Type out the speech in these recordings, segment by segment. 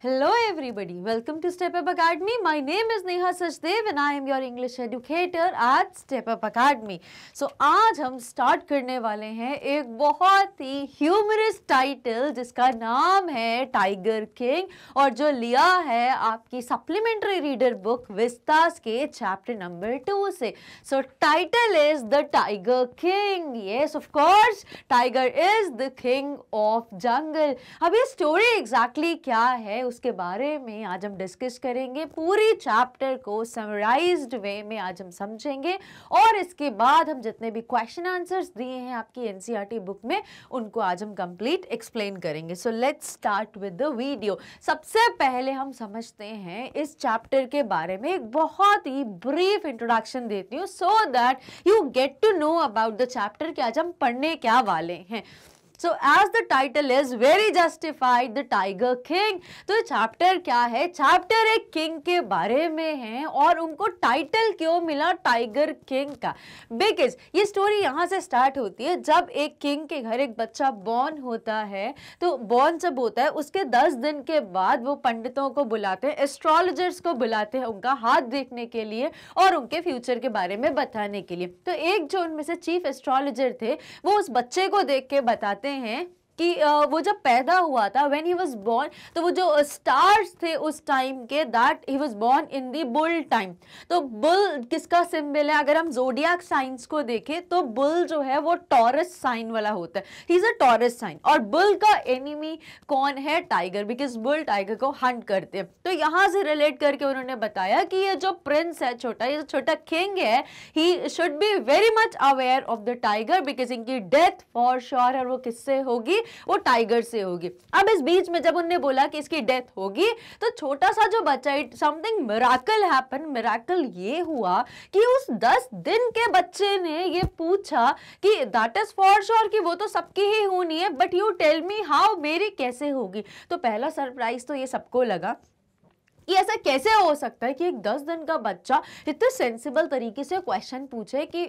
Hello everybody, welcome to Step Up Academy. My name is Neha Sachdev and I am your English educator at Step Up Academy. So आज हम start करने वाले हैं एक बहुत ही humorous title जिसका नाम है Tiger King और जो लिया है आपकी supplementary reader book Vistas के chapter number टू से. So title is The Tiger King. Yes, of course, Tiger is the king of jungle. अब ये story exactly क्या है उसके बारे में आज हम डिस्कस करेंगे पूरी चैप्टर को समराइज वे में आज हम समझेंगे और इसके बाद हम जितने भी क्वेश्चन आंसर्स दिए हैं आपकी एन बुक e में उनको आज हम कंप्लीट एक्सप्लेन करेंगे so let's start with the video सबसे पहले हम समझते हैं इस चैप्टर के बारे में एक बहुत ही ब्रीफ इंट्रोडक्शन देती हूँ so that you get to know about the chapter कि आज हम पढ़ने क्या वाले हैं so as the title is very justified the tiger king तो चैप्टर क्या है चैप्टर एक किंग के बारे में है और उनको टाइटल क्यों मिला टाइगर किंग का बिकॉज ये स्टोरी यहाँ से स्टार्ट होती है जब एक किंग के घर एक बच्चा बॉर्न होता है तो बॉर्न जब होता है उसके दस दिन के बाद वो पंडितों को बुलाते हैं एस्ट्रोलॉजर्स को बुलाते हैं उनका हाथ देखने के लिए और उनके फ्यूचर के बारे में बताने के लिए तो एक जो उनमें से चीफ एस्ट्रोलॉजर थे वो उस बच्चे को देख के बताते कहते हैं कि वो जब पैदा हुआ था व्हेन ही वाज बॉर्न तो वो जो स्टार्स थे उस टाइम के that he was born in the bull time तो बुल किसका सिंबल है अगर हम जोडियाक साइंस को देखें तो बुल जो है वो टॉरस साइन वाला होता है he is a Taurus sign और बुल का एनिमी कौन है टाइगर बिकॉज बुल टाइगर को हंट करते हैं तो यहाँ से रिलेट करके उन्होंने बताया कि ये जो प्रिंस है छोटा ये जो छोटा किंग है he should be very much aware of the tiger because इनकी डेथ फॉर श्योर और वो किससे होगी वो टाइगर से होगी अब इस बीच में जब उनने बोला कि इसकी डेथ होगी तो छोटा सा जो बच्चा it something miracle happen miracle ये हुआ कि उस दस दिन के बच्चे ने ये पूछा कि दैट इज फॉर श्योर कि वो तो सबकी ही होनी है but you tell me how मेरी कैसे होगी तो पहला सरप्राइज तो ये सबको लगा ये ऐसा कैसे हो सकता है कि एक दस दिन का बच्चा इतने सेंसिबल तरीके से क्वेश्चन पूछे कि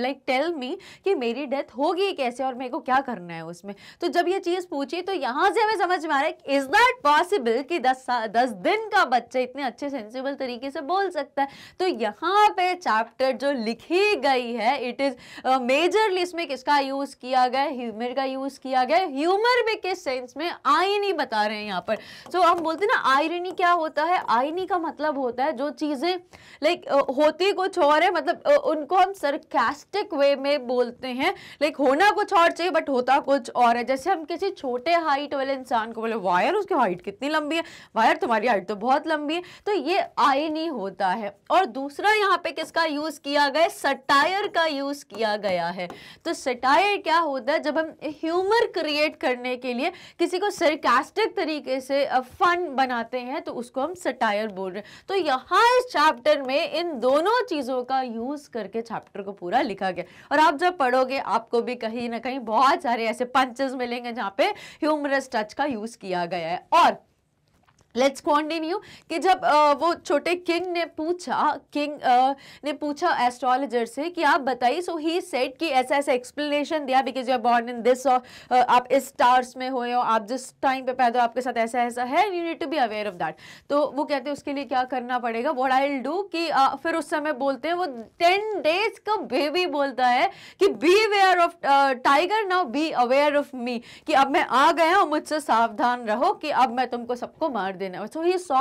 लाइक टेल मी कि मेरी डेथ होगी कैसे और मेरे को क्या करना है उसमें तो जब ये चीज़ पूछी तो यहाँ से हमें समझ में आ रहा है इज़ दैट पॉसिबल कि दस दस दिन का बच्चा इतने अच्छे सेंसिबल तरीके से बोल सकता है तो यहाँ पे चैप्टर जो लिखी गई है इट इज़ मेजरली इसमें किसका यूज़ किया गया ह्यूमर का यूज़ किया गया ह्यूमर भी किस सेंस में आयनी बता रहे हैं यहाँ पर सो तो so, हम बोलते ना आयरनी क्या होता होता है आईनी का मतलब होता है जो चीज़ें लाइक होती कुछ और है मतलब उनको हम सरकेस्टिक वे में बोलते हैं लाइक होना कुछ और चाहिए बट होता कुछ और है जैसे हम किसी छोटे हाइट वाले इंसान को बोले वायर उसकी हाइट कितनी लंबी है वायर तुम्हारी हाइट तो बहुत लंबी है तो ये आईनी होता है और दूसरा यहाँ पे किसका यूज़ किया गया सटायर का यूज़ किया गया है तो सटायर क्या होता है जब हम ह्यूमर क्रिएट करने के लिए किसी को सरकेस्टिक तरीके से फन बनाते हैं तो उसको हम सटायर बोल रहे हैं तो यहाँ इस चैप्टर में इन दोनों चीज़ों का यूज़ करके चैप्टर को पूरा लिखा गया और आप जब पढ़ोगे आपको भी कहीं ना कहीं बहुत सारे ऐसे पंचेस मिलेंगे जहाँ पे ह्यूमरस टच का यूज़ किया गया है और लेट्स कॉन्टिन्यू कि जब आ, वो छोटे किंग ने पूछा किंग आ, ने पूछा एस्ट्रोलॉजर से कि आप बताइए सो ही सेट कि ऐसा ऐसा एक्सप्लेनेशन दिया because you are born in this और आप इस स्टार्स में हुए हो आप जिस टाइम पे पैदा हो आपके साथ ऐसा ऐसा है you need to be aware of that तो वो कहते हैं उसके लिए क्या करना पड़ेगा वॉट आई डू कि आ, फिर उस समय बोलते हैं वो टेन डेज का बेबी बोलता है कि be aware of tiger now be aware of me कि अब मैं आ गया हूँ मुझसे सावधान रहो कि अब मैं तुमको सबको मार देना सो ही सॉ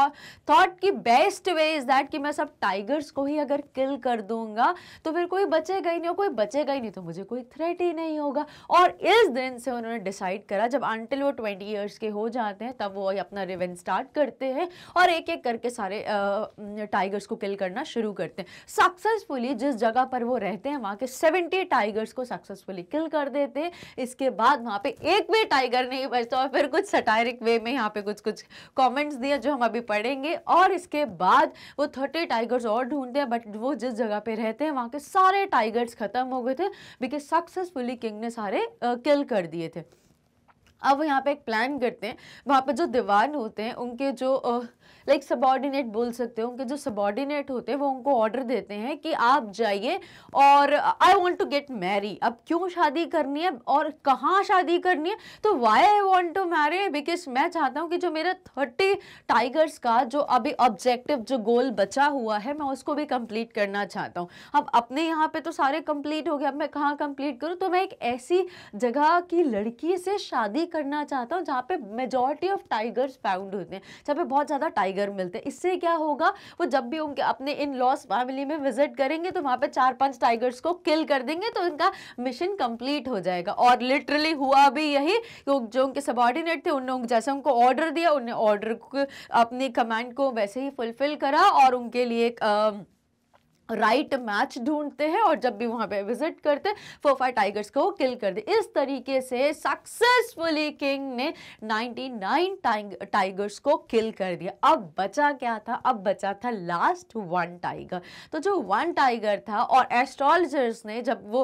थॉट की बेस्ट वे इज़ दैट कि मैं सब टाइगर्स को ही अगर किल कर दूंगा तो फिर कोई बचेगा ही नहीं हो कोई बचेगा ही नहीं तो मुझे कोई थ्रेट ही नहीं होगा और इस दिन से उन्होंने डिसाइड करा जब आंटिल वो ट्वेंटी ईयर्स के हो जाते हैं तब वो अपना रिवेंज स्टार्ट करते हैं और एक एक करके सारे टाइगर्स को किल करना शुरू करते हैं सक्सेसफुली जिस जगह पर वो रहते हैं वहाँ के सेवेंटी टाइगर्स को सक्सेसफुली किल कर देते हैं इसके बाद वहाँ पे एक भी टाइगर नहीं बचता और फिर कुछ सटायरिक वे में यहाँ पे कुछ कुछ कॉमेंट पॉइंट्स दिया जो हम अभी पढ़ेंगे और इसके बाद वो थर्टी टाइगर्स और ढूंढते हैं बट वो जिस जगह पे रहते हैं वहाँ के सारे टाइगर्स ख़त्म हो गए थे बिकॉज सक्सेसफुली किंग ने सारे किल कर दिए थे अब वो यहाँ पे एक प्लान करते हैं वहाँ पर जो दीवान होते हैं उनके जो लाइक सबॉर्डिनेट बोल सकते हो उनके जो सबॉर्डिनेट होते हैं वो उनको ऑर्डर देते हैं कि आप जाइए और I want to get marry अब क्यों शादी करनी है और कहाँ शादी करनी है तो why I want to marry because मैं चाहता हूँ कि जो मेरा थर्टी टाइगर्स का जो अभी ऑब्जेक्टिव जो गोल बचा हुआ है मैं उसको भी कम्प्लीट करना चाहता हूँ अब अपने यहाँ पे तो सारे कंप्लीट हो गए अब मैं कहाँ कम्प्लीट करूँ तो मैं एक ऐसी जगह की लड़की से शादी करना चाहता हूँ जहाँ पे मेजोरिटी ऑफ टाइगर्स फाउंड होते हैं जहाँ पे बहुत ज़्यादा टाइगर मिलते हैं इससे क्या होगा वो जब भी उनके अपने इन लॉस फैमिली में विजिट करेंगे तो वहाँ पे चार पांच टाइगर्स को किल कर देंगे तो उनका मिशन कंप्लीट हो जाएगा और लिटरली हुआ भी यही जो उनके सबॉर्डिनेट थे उन्होंने जैसे उनको ऑर्डर दिया उन्हें ऑर्डर अपनी कमांड को वैसे ही फुलफिल करा और उनके लिए एक आ, राइट मैच ढूंढते हैं और जब भी वहाँ पे विजिट करते फोफा टाइगर्स को किल कर दे इस तरीके से सक्सेसफुली किंग ने 99 टाइगर्स को किल कर दिया अब बचा क्या था अब बचा था लास्ट वन टाइगर तो जो वन टाइगर था और एस्ट्रोलॉजर्स ने जब वो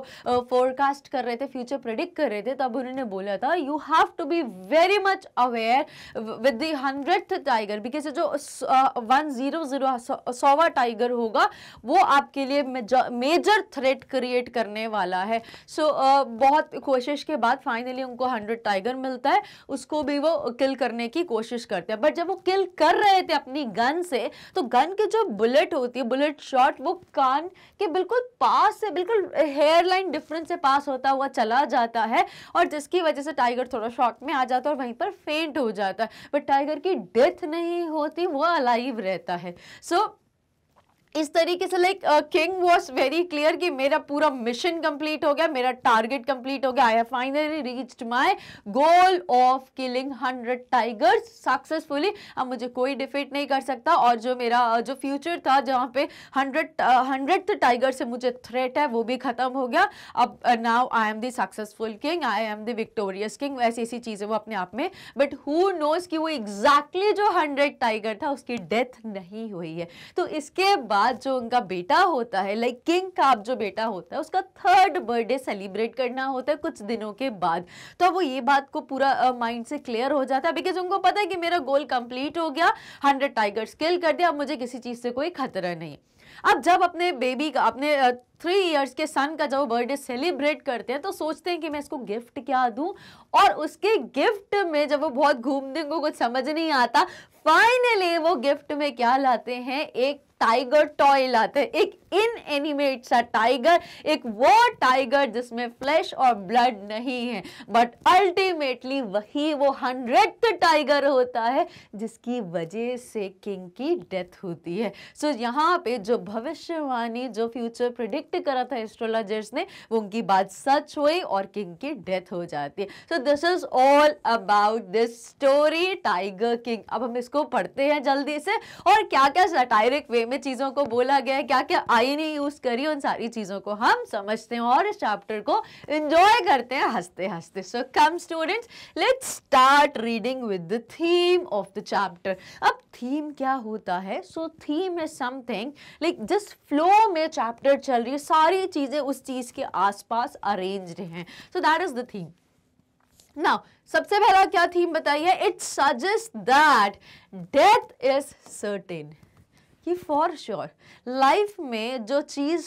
फोरकास्ट कर रहे थे फ्यूचर प्रिडिक्ट कर रहे थे तब उन्होंने बोला था you have to be very much aware with the hundred tiger because जो वन जीरो जीरो टाइगर होगा वो आपके लिए मेजर थ्रेट क्रिएट करने वाला है सो so, बहुत कोशिश के बाद फाइनली उनको हंड्रेड टाइगर मिलता है उसको भी वो किल करने की कोशिश करते हैं बट जब वो किल कर रहे थे अपनी गन से तो गन की जो बुलेट होती है बुलेट शॉट वो कान के बिल्कुल पास से बिल्कुल हेयर लाइन डिफरेंस से पास होता हुआ चला जाता है और जिसकी वजह से टाइगर थोड़ा शॉक में आ जाता है और वहीं पर फेंट हो जाता है बट टाइगर की डेथ नहीं होती वो अलाइव रहता है सो so, इस तरीके से like king was very clear कि मेरा पूरा मिशन कंप्लीट हो गया मेरा टारगेट कंप्लीट हो गया I have finally reached my goal of killing hundred tigers successfully अब मुझे कोई डिफीट नहीं कर सकता और जो मेरा uh, जो फ्यूचर था जहाँ पे हंड्रेड हंड्रेड टाइगर से मुझे थ्रेट है वो भी ख़त्म हो गया अब now I am the successful king I am dictorious victorious king ऐसी ऐसी चीज़ें वो अपने आप में बट हु नोज कि वो एग्जैक्टली exactly जो हंड्रेड टाइगर था उसकी डेथ नहीं हुई है तो इसके बाद बाद जो उनका बेटा होता है लाइक किंग का आप जो बेटा होता है उसका थर्ड बर्थडे सेलिब्रेट करना होता है कुछ दिनों के बाद तो वो ये बात को पूरा माइंड uh, से क्लियर हो जाता है बिकॉज उनको पता है कि मेरा गोल कंप्लीट हो गया हंड्रेड टाइगर्स किल कर दिया अब मुझे किसी चीज़ से कोई खतरा नहीं अब जब अपने बेबी का अपने थ्री इयर्स के सन का जब बर्थडे सेलिब्रेट करते हैं तो सोचते हैं कि मैं इसको गिफ्ट क्या दूं और उसके गिफ्ट में जब वो बहुत घूमते उनको कुछ समझ नहीं आता फाइनली वो गिफ्ट में क्या लाते हैं एक टाइगर टॉय लाते हैं एक एनिमेट सा टाइगर एक वो टाइगर जिसमें फ्लैश और ब्लड नहीं है बट अल्टीमेटली वही वो हंड्रेड टाइगर होता है जिसकी वजह से किंग की डेथ होती है सो so, यहाँ पे जो भविष्यवाणी जो फ्यूचर प्रिडिक्ट करा था एस्ट्रोलॉजर्स ने वो उनकी बात सच हुई और किंग की डेथ हो जाती है so this is all about this story tiger king अब हम इसको पढ़ते हैं जल्दी से और क्या क्या सटायरिक वे में चीज़ों को बोला गया है क्या क्या आई ने यूज़ करी उन सारी चीज़ों को हम समझते हैं और इस चैप्टर को इंजॉय करते हैं हंसते हंसते so come students let start reading with the theme of the chapter अब थीम क्या होता है so theme is something like जिस फ्लो में चैप्टर चल रही है सारी चीज़ें उस चीज़ के आसपास अरेंज्ड हैं so that is the theme now सबसे पहला क्या थीम बताइए it suggest that death is certain कि फॉर श्योर लाइफ में जो चीज़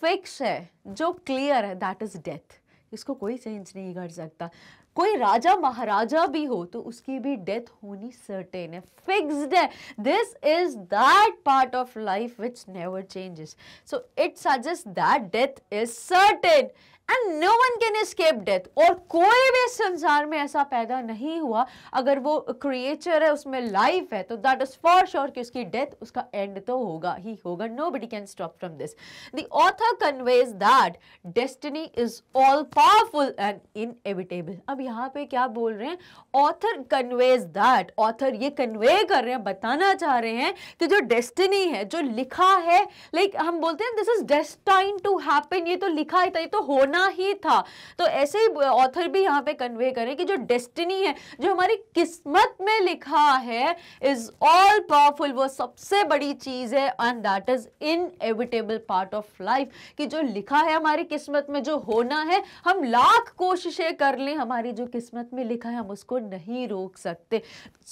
फिक्स है जो क्लियर है दैट इज़ डेथ इसको कोई चेंज नहीं कर सकता कोई राजा महाराजा भी हो तो उसकी भी डेथ होनी सर्टेन है फिक्स्ड है this is that part of life which never changes so it suggest that death is certain and no one can escape death और कोई भी संसार में ऐसा पैदा नहीं हुआ अगर वो क्रिएचर है उसमें लाइफ है तो दैट इज फॉर श्योर कि उसकी डेथ उसका एंड तो होगा ही होगा nobody can stop from this the author conveys that destiny is all powerful and inevitable अब यहाँ पे क्या बोल रहे हैं ऑथर कन्वेज दैट ऑथर ये कन्वे कर रहे हैं बताना चाह रहे हैं कि जो डेस्टिनी है जो लिखा है लाइक like, हम बोलते हैं this is destine to happen ये तो लिखा है तो ये तो होना होना ही था तो ऐसे ही ऑथर भी यहाँ पे कन्वे करें कि जो डेस्टिनी है जो हमारी किस्मत में लिखा है इज ऑल पावरफुल वो सबसे बड़ी चीज़ है and that is inevitable part of life कि जो लिखा है हमारी किस्मत में जो होना है हम लाख कोशिशें कर लें हमारी जो किस्मत में लिखा है हम उसको नहीं रोक सकते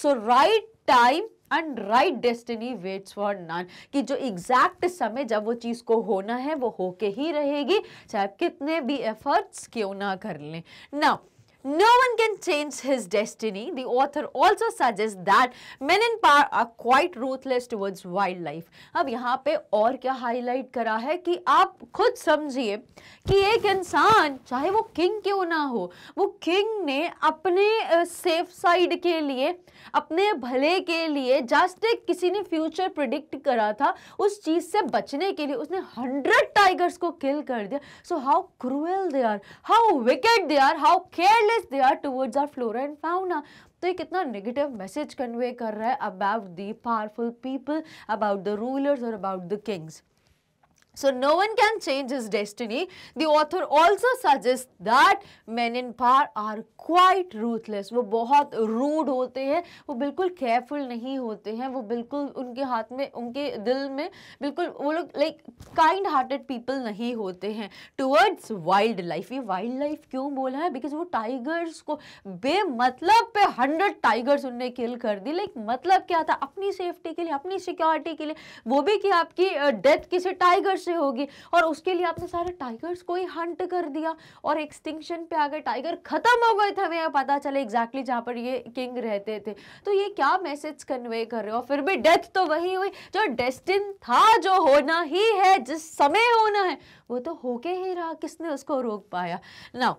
so right time and right destiny waits for none कि जो एग्जैक्ट समय जब वो चीज़ को होना है वो होके ही रहेगी चाहे कितने भी एफर्ट्स क्यों ना कर लें ना No one can change his destiny. The author also suggests that men in power are quite ruthless towards wildlife. अब यहाँ पे और क्या हाईलाइट करा है कि आप खुद समझिए कि एक इंसान चाहे वो किंग क्यों ना हो वो किंग ने अपने सेफ uh, साइड के लिए अपने भले के लिए जस्ट एक किसी ने फ्यूचर प्रिडिक्ट करा था उस चीज़ से बचने के लिए उसने हंड्रेड टाइगर्स को किल कर दिया so how cruel they are how wicked they are how careless helpless they are towards our flora and fauna तो ये कितना नेगेटिव मैसेज कन्वे कर रहा है about the powerful people about the rulers और about the kings So no one can change his destiny. The author also suggests that men in power are quite ruthless. wo bahut rude hote hain wo bilkul careful nahi hote hain wo bilkul unke haath mein unke dil mein bilkul wo log like kind hearted people nahi hote hain towards wild life ये wild life क्यों बोला है because wo tigers ko be matlab pe 100 tigers unne kill kar di like matlab kya tha apni safety ke liye apni security ke liye wo bhi ki aapki death kisi tiger कैसे होगी और उसके लिए आपने सारे tigers को ही Hunt कर दिया और एक्सटिंक्शन पे आ गए टाइगर ख़त्म हो गए थे हमें पता चले एग्जैक्टली जहाँ पर ये किंग रहते थे तो ये क्या मैसेज कन्वे कर रहे हो फिर भी डेथ तो वही हुई जो डेस्टिन था जो होना ही है जिस समय होना है वो तो होके ही रहा किसने उसको रोक पाया ना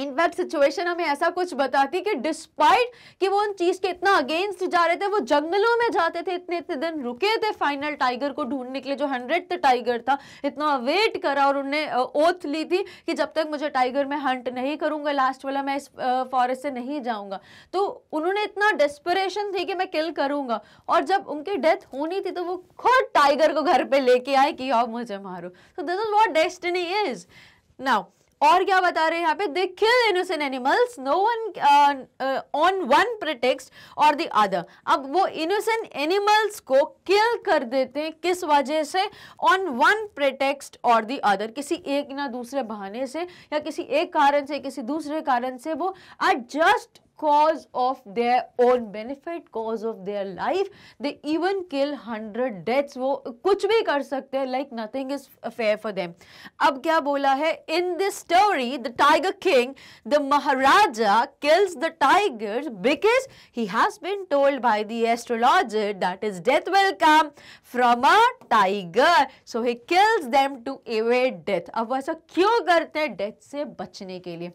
इनफैक्ट सिचुएशन हमें ऐसा कुछ बताती कि डिस्पाइट कि वो उन चीज़ के इतना अगेंस्ट जा रहे थे वो जंगलों में जाते थे इतने इतने दिन रुके थे फाइनल टाइगर को ढूंढने के लिए जो हंड्रेड टाइगर था इतना वेट करा और उनने ओथ ली थी कि जब तक मुझे टाइगर में हंट नहीं करूंगा लास्ट वाला मैं इस फॉरेस्ट से नहीं जाऊँगा तो उन्होंने इतना डेस्परेशन थी कि मैं किल करूंगा और जब उनकी डेथ होनी थी तो वो खुद टाइगर को घर पर लेके आए कि आओ मुझे मारो तो this is what destiny is now और क्या बता रहे हैं यहाँ पे they kill innocent animals no one on one pretext और दी अदर अब वो इनोसेंट एनिमल्स को किल कर देते हैं किस वजह से ऑन वन प्रोटेक्स और दी अदर किसी एक ना दूसरे बहाने से या किसी एक कारण से किसी दूसरे कारण से वो are just cause of their own benefit cause of their life they even kill 100 deaths वो कुछ भी कर सकते हैं like nothing is fair for them अब क्या बोला है in this story the tiger king the maharaja kills the tigers because he has been told by the astrologer that his death will come from a tiger so he kills them to evade death अब ऐसा क्यों करते हैं death से बचने के लिए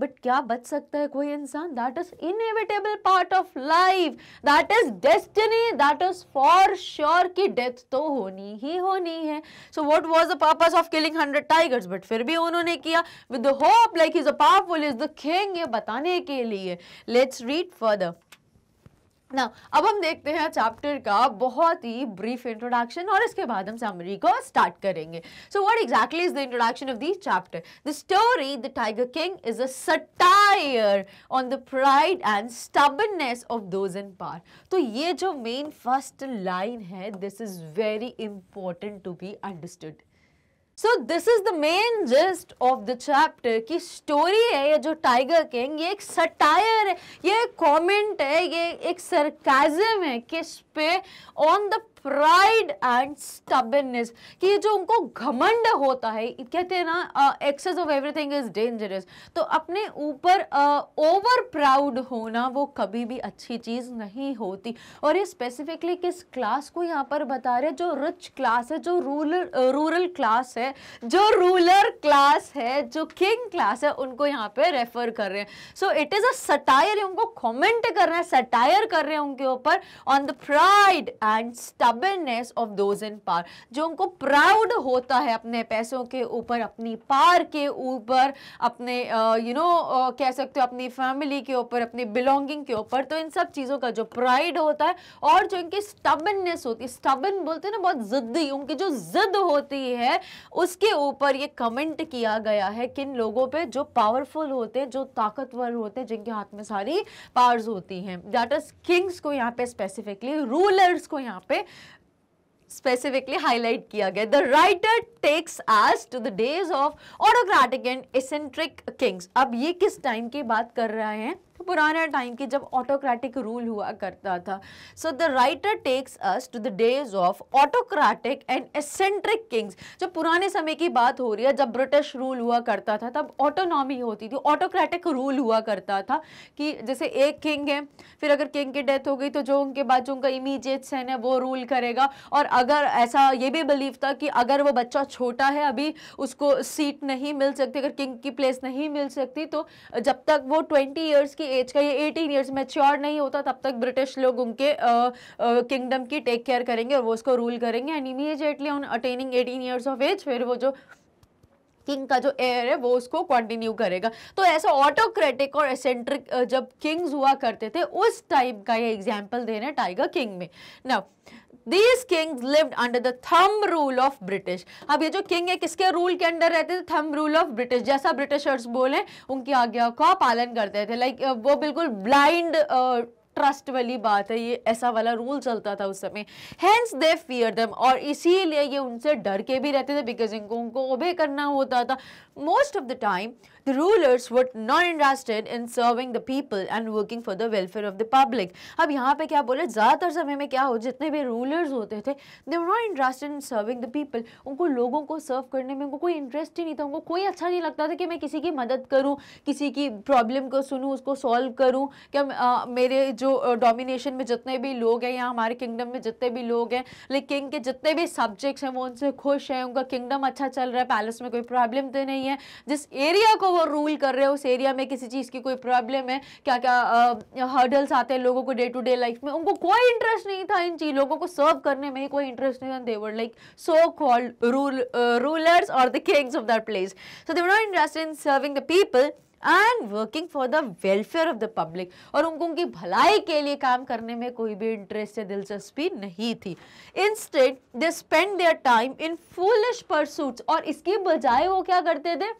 but क्या बच सकता है कोई इंसान that is inevitable part of life that is destiny that is for sure की डेथ तो होनी ही होनी है so what was the purpose of killing hundred tigers but फिर भी उन्होंने किया with the hope like is a powerful is the king ये बताने के लिए लेट्स रीड फर्दर ना अब हम देखते हैं चैप्टर का बहुत ही ब्रीफ इंट्रोडक्शन और इसके बाद हम समरी को स्टार्ट करेंगे so what exactly is the introduction of this chapter the story the tiger king is a satire on the pride and stubbornness of those in power तो ये जो मेन फर्स्ट लाइन है this is very important to be understood so this is the main gist of the chapter की story है ये जो tiger king ये एक सटायर है ये एक कॉमेंट है ये एक सरकाजम है किस पे on the pride and stubbornness कि ये जो उनको घमंड होता है कहते हैं ना excess of everything is dangerous तो अपने ऊपर ओवर प्राउड होना वो कभी भी अच्छी चीज़ नहीं होती और ये स्पेसिफिकली किस क्लास को यहाँ पर बता रहे जो रिच क्लास है जो रूरल रूरल क्लास है जो रूलर क्लास है जो किंग क्लास है उनको यहाँ पे रेफर कर रहे हैं so it is a satire उनको कॉमेंट कर रहे हैं सटायर कर रहे हैं उनके ऊपर on the pride and stub stubbornness of those in power जो उनको प्राउड होता है अपने पैसों के ऊपर अपनी पार के ऊपर अपने you uh, know you know, uh, कह सकते हो अपनी फैमिली के ऊपर अपनी बिलोंगिंग के ऊपर तो इन सब चीज़ों का जो प्राइड होता है और जो इनकी स्टबननेस होती है स्टबन बोलते हैं ना बहुत ज़िद्दी उनकी जो ज़िद होती है उसके ऊपर ये कमेंट किया गया है किन लोगों पर जो पावरफुल होते हैं जो ताकतवर होते हैं जिनके हाथ में सारी पावर्स होती हैं दैट इज किंग्स को यहाँ पे स्पेसिफिकली रूलर्स को यहाँ पे स्पेसिफिकली हाईलाइट किया गया the writer takes us to the days of autocratic and eccentric kings अब ये किस टाइम की बात कर रहे हैं तो पुराना टाइम की जब ऑटोक्रेटिक रूल हुआ करता था so the writer takes us to the days of autocratic and eccentric kings जब पुराने समय की बात हो रही है जब ब्रिटिश रूल हुआ करता था तब ऑटोनॉमी होती थी ऑटोक्रेटिक रूल हुआ करता था कि जैसे एक किंग है फिर अगर किंग की डेथ हो गई तो जो उनके बाद जो उनका इमीजिएट सन है वो रूल करेगा और अगर ऐसा ये भी बिलीव था कि अगर वो बच्चा छोटा है अभी उसको सीट नहीं मिल सकती अगर किंग की प्लेस नहीं मिल सकती तो जब तक वो ट्वेंटी ईयर्स की एज का ये 18 ईयर्स मेच्योर नहीं होता तब तक ब्रिटिश लोग उनके किंगडम की टेक केयर करेंगे और वो उसको रूल करेंगे and immediately on attaining 18 years of age फिर वो जो किंग का जो एयर है वो उसको कंटिन्यू करेगा तो ऐसा ऑटोक्रेटिक और एसेंट्रिक जब किंग्स हुआ करते थे उस टाइप का ये एग्जाम्पल दे रहे हैं टाइगर किंग में ना these kings lived under the thumb rule of British अब ये जो किंग है किसके रूल के अंडर रहते थे थम रूल ऑफ ब्रिटिश जैसा ब्रिटिशर्स बोले उनकी आज्ञा का पालन करते थे लाइक like, वो बिल्कुल ब्लाइंड ट्रस्ट वाली बात है ये ऐसा वाला रूल चलता था उस समय हैंस दे फियर दम और इसीलिए ये उनसे डर के भी रहते थे बिकॉज इनको उनको ओबे करना होता था most of the time The rulers were not interested in serving the people and working for the welfare of the public. अब यहाँ पे क्या बोले ज़्यादातर समय में क्या हो जितने भी रूलर्स होते थे they were not interested in serving the people उनको लोगों को सर्व करने में उनको कोई इंटरेस्ट ही नहीं था उनको कोई अच्छा नहीं लगता था कि मैं किसी की मदद करूँ किसी की प्रॉब्लम को सुनूँ उसको सॉल्व करूँ क्या आ, मेरे जो डोमिनेशन में जितने भी लोग हैं या हमारे किंगडम में जितने भी लोग हैं लाइक किंग के जितने भी सब्जेक्ट्स हैं वो उनसे खुश हैं उनका किंगडम अच्छा चल रहा है पैलेस में कोई प्रॉब्लम तो नहीं है जिस एरिया को वो वो रूल कर रहे हो उस एरिया में किसी चीज़ की कोई प्रॉब्लम है क्या क्या हर्डल्स आते हैं लोगों को डे टू डे लाइफ में उनको कोई इंटरेस्ट नहीं था इन चीज लोगों को सर्व करने में ही कोई इंटरेस्ट नहीं था they were like so called rule rulers और the kings of that place so they were not interested in serving the people and working for the welfare of the public और उनको उनकी भलाई के लिए काम करने में कोई भी इंटरेस्ट या दिलचस्पी नहीं थी in state they spend their time in foolish pursuits और इसके बजाय वो क्या करते थे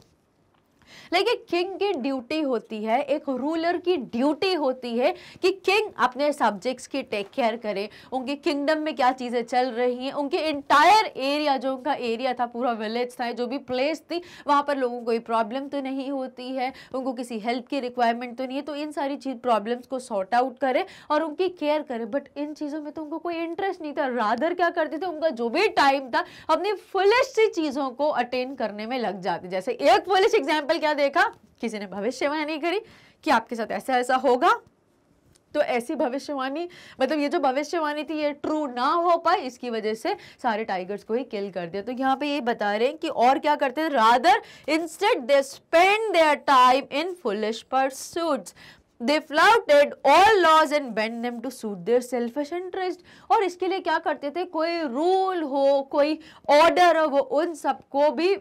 लेकिन किंग की ड्यूटी होती है एक रूलर की ड्यूटी होती है कि किंग अपने सब्जेक्ट्स की टेक केयर करे उनके किंगडम में क्या चीज़ें चल रही हैं उनके इंटायर एरिया जो उनका एरिया था पूरा विलेज था जो भी प्लेस थी वहाँ पर लोगों को कोई प्रॉब्लम तो नहीं होती है उनको किसी हेल्प की रिक्वायरमेंट तो नहीं है तो इन सारी चीज़ प्रॉब्लम्स को सॉर्ट आउट करें और उनकी केयर करें बट इन चीज़ों में तो उनको कोई इंटरेस्ट नहीं था राधर क्या करते थे उनका जो भी टाइम था अपनी फुलिश सी चीज़ों को अटेंड करने में लग जाते जैसे एक फुलिश एग्जाम्पल क्या देखा किसी ने भविष्यवाणी करी कि आपके साथ ऐसा ऐसा होगा तो ऐसी भविष्यवाणी मतलब ये जो भविष्यवाणी थी ये ट्रू ना हो पाए इसकी वजह से सारे टाइगर्स को ही किल कर दिया तो यहाँ पे ये बता रहे हैं कि और क्या करते हैं rather instead they spend their time in foolish pursuit they flouted all laws and bend them to suit their selfish interest और इसके लिए क्या करते थे कोई रूल हो कोई ऑर्डर हो वो उन सबको भी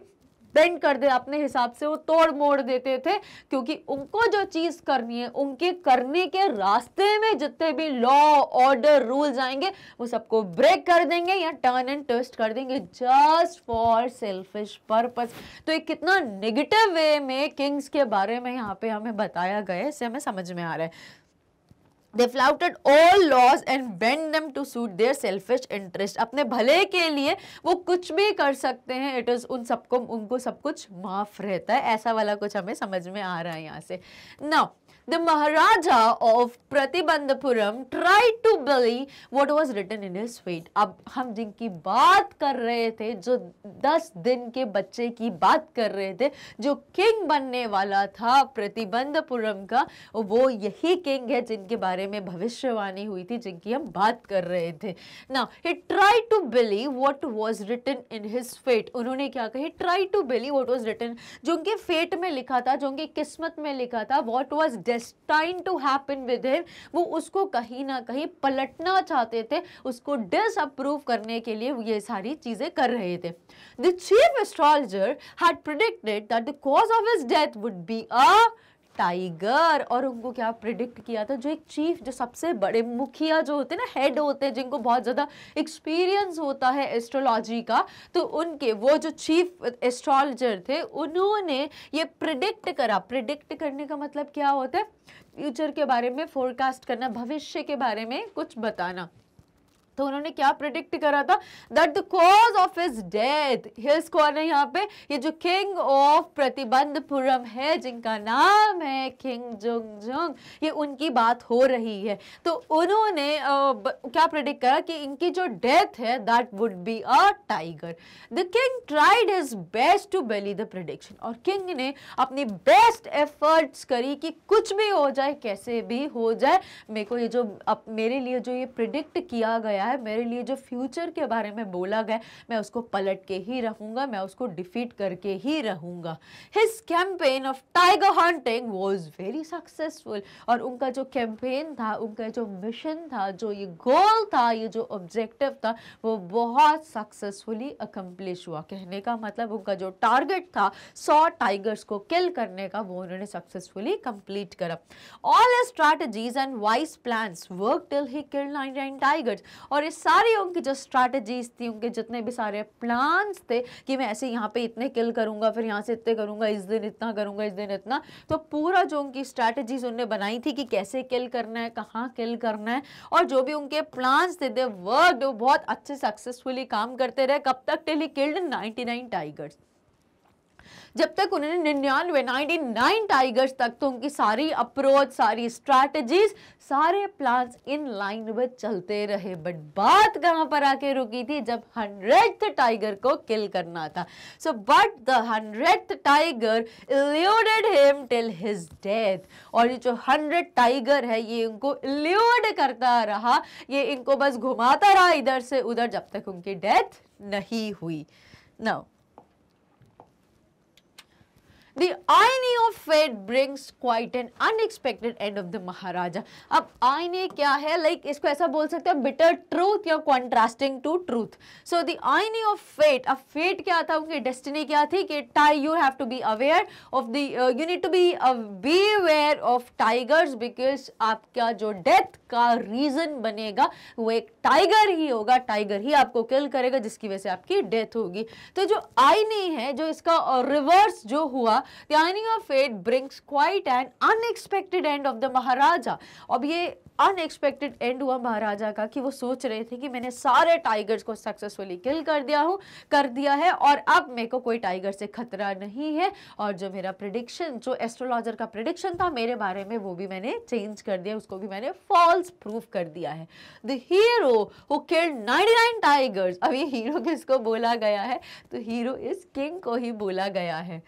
बेंड कर दे अपने हिसाब से वो तोड़ मोड़ देते थे क्योंकि उनको जो चीज़ करनी है उनके करने के रास्ते में जितने भी लॉ ऑर्डर रूल्स आएंगे वो सबको ब्रेक कर देंगे या टर्न एंड ट्विस्ट कर देंगे जस्ट फॉर सेल्फिश पर्पस तो एक कितना नेगेटिव वे में किंग्स के बारे में यहाँ पे हमें बताया गया इसे हमें समझ में आ रहा है they flouted all laws and bend them to suit their selfish interest अपने भले के लिए वो कुछ भी कर सकते हैं इट इज़ उन सबको उनको सब कुछ माफ रहता है ऐसा वाला कुछ हमें समझ में आ रहा है यहाँ से ना the Maharaja of Pratibandhapuram tried to believe what was written in his fate. अब हम जिनकी बात कर रहे थे जो 10 दिन के बच्चे की बात कर रहे थे जो किंग बनने वाला था प्रतिबंधपुरम का वो यही किंग है जिनके बारे में भविष्यवाणी हुई थी जिनकी हम बात कर रहे थे ना ही try to believe what was written in his fate उन्होंने क्या कहा try to believe what was written जो उनके फेट में लिखा था जो उनकी किस्मत में लिखा था what was dest destined to happen with him वो उसको कहीं ना कहीं पलटना चाहते थे उसको डिसअप्रूव करने के लिए ये सारी चीज़ें कर रहे थे the chief astrologer had predicted that the cause of his death would be a tiger और उनको क्या प्रिडिक्ट किया था जो एक चीफ जो सबसे बड़े मुखिया जो होते हैं ना हेड होते हैं जिनको बहुत ज़्यादा एक्सपीरियंस होता है एस्ट्रोलॉजी का तो उनके वो जो चीफ एस्ट्रोलॉजर थे उन्होंने ये प्रिडिक्ट करा प्रिडिक्ट करने का मतलब क्या होता है फ्यूचर के बारे में फोरकास्ट करना भविष्य के बारे में कुछ बताना तो उन्होंने क्या प्रिडिक्ट करा था that the cause of his death hills कौन है यहाँ पे ये जो किंग ऑफ प्रतिबंधपुरम है जिनका नाम है किंग जुंग जुंग ये उनकी बात हो रही है तो उन्होंने आ, क्या प्रिडिक्ट करा कि इनकी जो डेथ है that would be a tiger the king tried his best to belie the prediction और किंग ने अपनी बेस्ट एफर्ट्स करी कि कुछ भी हो जाए कैसे भी हो जाए मेरे को ये जो अप, मेरे लिए जो ये प्रिडिक्ट किया गया गया है मेरे लिए जो फ्यूचर के बारे में बोला गया मैं उसको पलट के ही रहूंगा मैं उसको डिफीट करके ही रहूंगा his campaign of tiger hunting was very successful और उनका जो कैंपेन था उनका जो मिशन था जो ये गोल था ये जो ऑब्जेक्टिव था वो बहुत सक्सेसफुली अकम्पलिश हुआ कहने का मतलब उनका जो टारगेट था सौ टाइगर्स को किल करने का वो उन्होंने सक्सेसफुली कंप्लीट करा all strategies and wise plans work till he kill nine tigers और ये सारी उनकी जो स्ट्रैटेजीज थी उनके जितने भी सारे प्लान्स थे कि मैं ऐसे यहाँ पे इतने किल करूँगा फिर यहाँ से इतने करूँगा इस दिन इतना करूँगा इस दिन इतना तो पूरा जो उनकी स्ट्रैटेजीज उनने बनाई थी कि कैसे किल करना है कहाँ किल करना है और जो भी उनके प्लान्स थे दे वर्क वो बहुत अच्छे सक्सेसफुली काम करते रहे कब तक टेली किल्ड नाइन्टी टाइगर्स जब तक उन्होंने निन्यानवे नाइनटी नाइन टाइगर्स तक तो उनकी सारी अप्रोच सारी स्ट्रैटेजीज सारे प्लान इन लाइन में चलते रहे बट बात कहाँ पर आके रुकी थी जब हंड्रेड टाइगर को किल करना था so but the hundred tiger eluded him till his death और ये जो हंड्रेड टाइगर है ये इनको इल्यूड करता रहा ये इनको बस घुमाता रहा इधर से उधर जब तक उनकी डेथ नहीं हुई now The irony of fate brings quite an unexpected end of the Maharaja. अब आईने क्या है लाइक like, इसको ऐसा बोल सकते हैं बिटर ट्रूथ या contrasting to truth so the irony of fate अब फेट क्या था उनकी डेस्टिनी क्या थी कि tie you have to be aware of the you need to be be aware of tigers because आपका जो डेथ का रीज़न बनेगा वो एक टाइगर ही होगा टाइगर ही आपको किल करेगा जिसकी वजह से आपकी डेथ होगी तो जो आईनी है जो इसका रिवर्स uh, जो हुआ the irony of fate brings quite an unexpected end of the maharaja ab ye unexpected end हुआ महाराजा का कि वो सोच रहे थे कि मैंने सारे टाइगर्स को सक्सेसफुली किल कर दिया हूँ कर दिया है और अब मेरे को कोई टाइगर से खतरा नहीं है और जो मेरा प्रडिक्शन जो एस्ट्रोलॉजर का प्रडिक्शन था मेरे बारे में वो भी मैंने चेंज कर दिया उसको भी मैंने फॉल्स प्रूफ कर दिया है the hero who killed 99 tigers अब ये हीरो किसको बोला गया है तो हीरो इस किंग को ही बोला गया है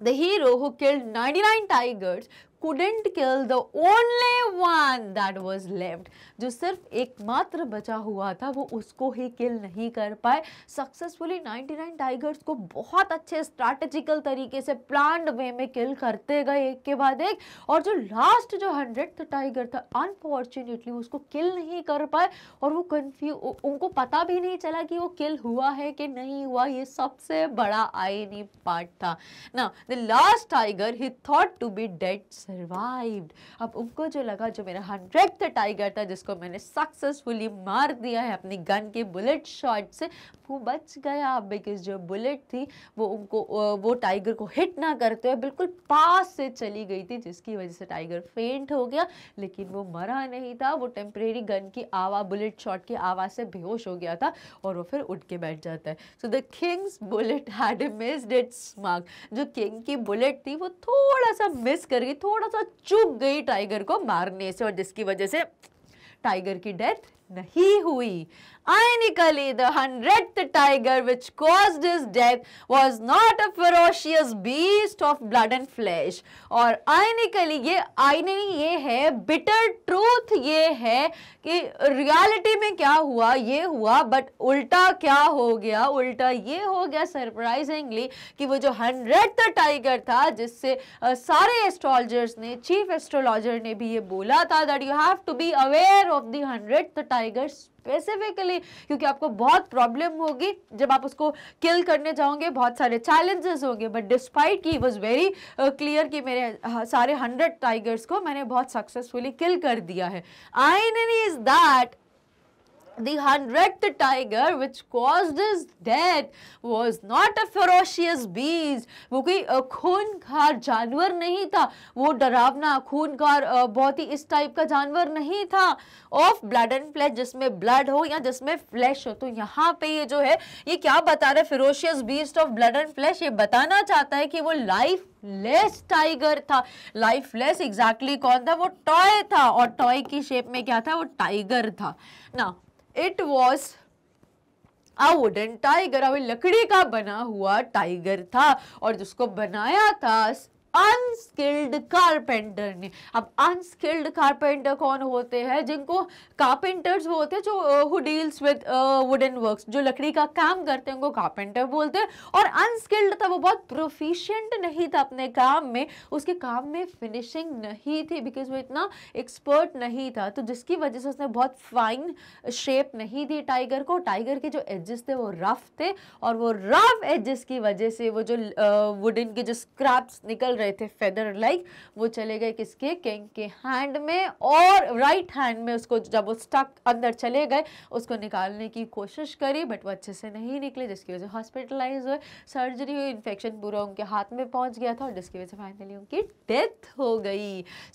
the hero who killed 99 tigers couldn't kill the only one that was left जो सिर्फ एकमात्र बचा हुआ था वो उसको ही किल नहीं कर पाए सक्सेसफुली 99 टाइगर्स को बहुत अच्छे स्ट्रैटेजिकल तरीके से प्लान्ड वे में किल करते गए एक के बाद एक और जो लास्ट जो हंड्रेड टाइगर था अनफॉर्चुनेटली उसको किल नहीं कर पाए और वो कन्फ्यू उनको पता भी नहीं चला कि वो किल हुआ है कि नहीं हुआ ये सबसे बड़ा आईनी पार्ट था ना the last tiger he thought to be dead survived अब उनको जो लगा जो मेरा हंड्रेड टाइगर था जिसको मैंने सक्सेसफुली मार दिया है अपनी गन के बुलेट शॉट से वो बच गया बिकॉज जो बुलेट थी वो उनको वो टाइगर को हिट ना करते हुए बिल्कुल पास से चली गई थी जिसकी वजह से टाइगर फेंट हो गया लेकिन वो मरा नहीं था वो टेम्परेरी गन की आवाज़ बुलेट शॉट की आवाज़ से बेहोश हो गया था और वो फिर उठ के बैठ जाता है so the king's bullet had missed its mark जो किंग की बुलेट थी वो थोड़ा सा मिस कर गई थोड़ा थोड़ा सा चूक गई टाइगर को मारने से और जिसकी वजह से टाइगर की डेथ नहीं हुई Ironically, the hundredth tiger which caused his death was not a ferocious beast of blood and flesh. और आइनिकली ये आइनरी ये है बिटर ट्रूथ ये है कि रियलिटी में क्या हुआ ये हुआ बट उल्टा क्या हो गया उल्टा ये हो गया सरप्राइजिंगली कि वो जो हंड्रेड टाइगर था जिससे uh, सारे एस्ट्रोलॉजर्स ने चीफ एस्ट्रोलॉजर ने भी ये बोला था that you have to be aware of the hundred tiger specifically क्योंकि आपको बहुत प्रॉब्लम होगी जब आप उसको किल करने जाओगे बहुत सारे चैलेंजेस होंगे बट डिस्पाइट की वॉज वेरी क्लियर कि मेरे uh, सारे हंड्रेड टाइगर्स को मैंने बहुत सक्सेसफुली किल कर दिया है I is that the hundredth tiger which caused his death was not a ferocious beast. वो कोई खूनखार जानवर नहीं था वो डरावना खूनखार बहुत ही इस टाइप का जानवर नहीं था ऑफ ब्लड एंड फ्लैश जिसमें ब्लड हो या जिसमें फ्लैश हो तो यहाँ पे ये जो है ये क्या बता रहा है ferocious beast of blood and flesh ये बताना चाहता है कि वो लाइफ लेस टाइगर था लाइफ लेस एग्जैक्टली कौन था वो टॉय था और टॉय की शेप में क्या था वो टाइगर था ना it was a wooden tiger अब लकड़ी का बना हुआ टाइगर था और जिसको बनाया था अनस्किल्ड कारपेंटर ने अब अनस्किल्ड कारपेंटर कौन होते हैं जिनको कारपेंटर्स वो होते हैं जो who deals with wooden works जो लकड़ी का काम करते हैं उनको कारपेंटर बोलते हैं और अनस्किल्ड था वो बहुत प्रोफिशिएंट नहीं था अपने काम में उसके काम में फिनिशिंग नहीं थी बिकॉज वो इतना एक्सपर्ट नहीं था तो जिसकी वजह से उसने बहुत फाइन शेप नहीं दी टाइगर को टाइगर के जो एजेस थे वो रफ थे और वो रफ एजेस की वजह से वो जो वुडन uh, के जो स्क्रैप्स निकल रहे थे फेदर लाइक वो चले गए किसके किंग के हैंड में और राइट हैंड में उसको जब वो स्टक अंदर चले गए उसको निकालने की कोशिश करी बट वो अच्छे से नहीं निकले जिसकी वजह से हॉस्पिटलाइज हुए सर्जरी हुई इन्फेक्शन पूरा उनके हाथ में पहुंच गया था और जिसकी वजह से फाइनली उनकी डेथ हो गई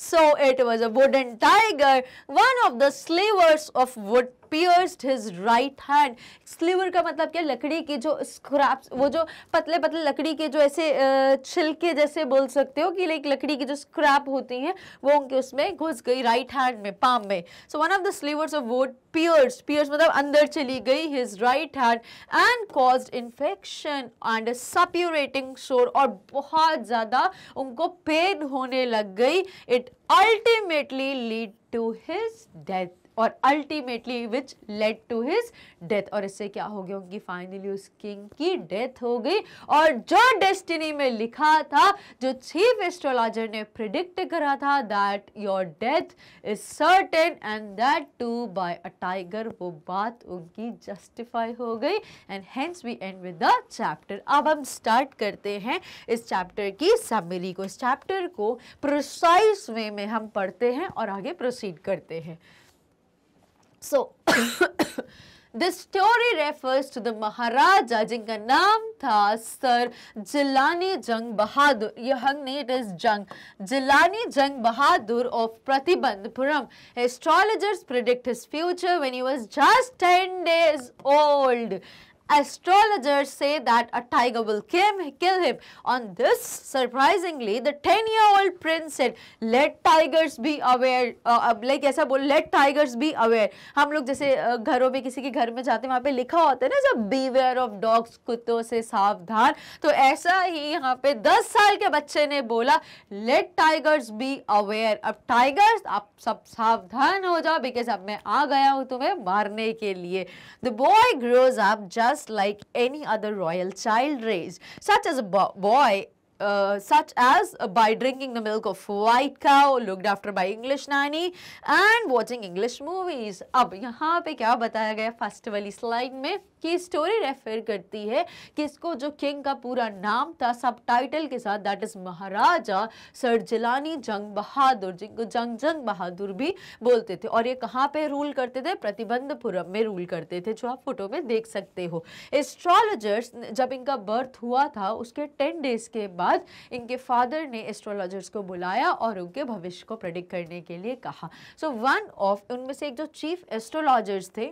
so it was a wooden tiger one of the slivers of wood pierced his right hand sliver का मतलब क्या लकड़ी के जो स्क्रैप वो जो पतले पतले लकड़ी के जो ऐसे छिलके जैसे बोल सकते हो कि लाइक लकड़ी की जो स्क्रैप होती हैं वो उनके उसमें घुस गई राइट हैंड में पाम में so one of the slivers of wood pierce pierce मतलब अंदर चली गई his right hand and cause infection and suppurating sore और बहुत ज़्यादा उनको पेन होने लग गई it ultimately lead to his death और ultimately which led to his death और इससे क्या हो गया उनकी फाइनली उस किंग की डेथ हो गई और जो डेस्टिनी में लिखा था जो चीफ एस्ट्रोलॉजर ने प्रिडिक्ट करा था that your death is certain and that too by a tiger वो बात उनकी जस्टिफाई हो गई and hence we end with the chapter अब हम स्टार्ट करते हैं इस चैप्टर की सबमिली को इस चैप्टर को प्रोसाइस वे में हम पढ़ते हैं और आगे प्रोसीड करते हैं So, this story refers to the Maharaja, jinka naam tha Sir Jilani Jang Bahadur. Young name is Jang. Jilani Jang Bahadur of Pratibandhpuram. Astrologers predict his future when he was just 10 days old. astrologers say that a tiger will kill him. kill him. On this, surprisingly, the 10-year-old prince said, let tigers be aware. Uh, like aisa bol let tigers be aware. हम लोग जैसे घरों में किसी के घर में जाते हैं वहाँ पे लिखा होता है ना जब beware of dogs, kutton se savdhan to aisa hi yahan pe 10 saal ke बच्चे ne bola let tigers be aware. ab tigers, aap sab savdhan ho jao because ab main aa gaya hu tumhe maarne ke liye The boy grows up just just like any other royal child raised, such as a bo boy uh, such as uh, by drinking the milk of white cow, looked after by English nanny, and watching English movies. अब यहाँ पे क्या बताया गया first वाली में की story refer करती है कि इसको जो किंग का पूरा नाम था सब टाइटल के साथ दैट इज महाराजा सरजलानी जंग बहादुर जिनको जंग जंग बहादुर भी बोलते थे और ये कहाँ पे रूल करते थे प्रतिबंधपुरम में रूल करते थे जो आप फोटो में देख सकते हो एस्ट्रोलॉजर्स जब इनका बर्थ हुआ था उसके टेन डेज के बाद इनके फादर ने एस्ट्रोलॉजर्स को बुलाया और उनके भविष्य को प्रडिक्ट करने के लिए कहा सो वन ऑफ उनमें से एक जो चीफ एस्ट्रोलॉजर्स थे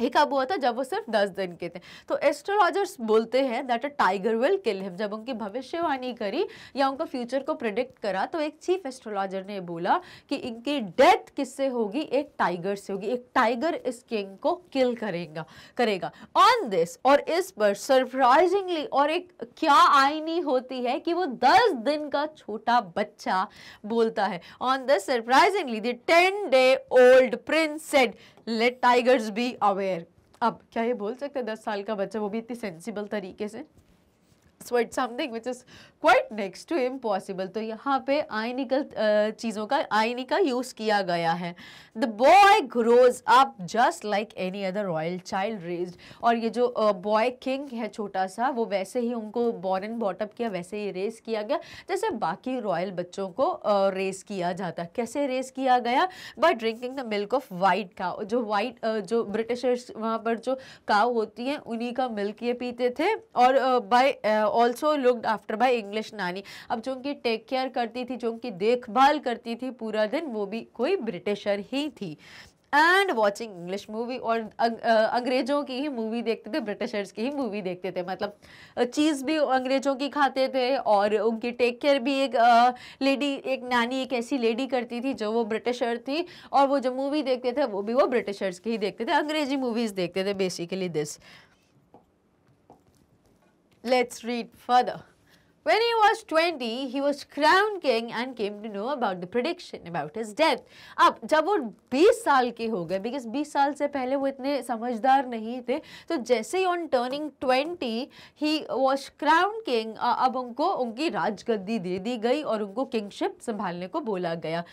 ये कब हुआ था जब वो सिर्फ दस दिन के थे तो एस्ट्रोलॉजर्स बोलते हैं that a tiger will kill him जब उनकी भविष्यवाणी करी या उनका फ्यूचर को प्रिडिक्ट करा तो एक चीफ एस्ट्रोलॉजर ने बोला कि इनकी डेथ किससे होगी एक टाइगर से होगी एक टाइगर इस किंग को किल करेगा करेगा ऑन दिस और इस पर सरप्राइजिंगली और एक क्या आईनी होती है कि वो दस दिन का छोटा बच्चा बोलता है on this surprisingly the ten day old prince said let tigers be aware अब क्या ये बोल सकते हैं दस साल का बच्चा वो भी इतनी सेंसिबल तरीके से so it's something which is quite next to impossible तो यहाँ पे आइनिकल चीज़ों का आइनी का यूज़ किया गया है the boy grows up just like any other royal child raised और ये जो बॉय uh, किंग है छोटा सा वो वैसे ही उनको बॉर्न एंड बॉटअप किया वैसे ही रेस किया गया जैसे बाकी रॉयल बच्चों को uh, रेस किया जाता कैसे रेस किया गया by drinking the milk of white का जो वाइट uh, जो ब्रिटिशर्स वहाँ पर जो काव होती हैं उन्हीं का मिल्क ये पीते थे और by also looked after by English nanny अब जो उनकी टेक केयर करती थी जो उनकी देखभाल करती थी पूरा दिन वो भी कोई ब्रिटिशर ही थी एंड वॉचिंग इंग्लिश मूवी और अग, अंग्रेज़ों की ही मूवी देखते थे ब्रिटिशर्स की ही मूवी देखते थे मतलब चीज़ भी अंग्रेज़ों की खाते थे और उनकी टेक केयर भी एक आ, लेडी एक नानी एक ऐसी लेडी करती थी जो वो ब्रिटिशर थी और वो जो मूवी देखते थे वो भी वो ब्रिटिशर्स की ही देखते थे अंग्रेज़ी मूवीज़ देखते थे basically this let's read further When he was 20, he was crowned king and came to know about the prediction about his death. अब जब वो 20 साल के हो गए बिकॉज 20 साल से पहले वो इतने समझदार नहीं थे तो जैसे ही on turning 20 he was crown king अब उनको उनकी राजगद्दी दे दी गई और उनको किंगशिप संभालने को बोला गया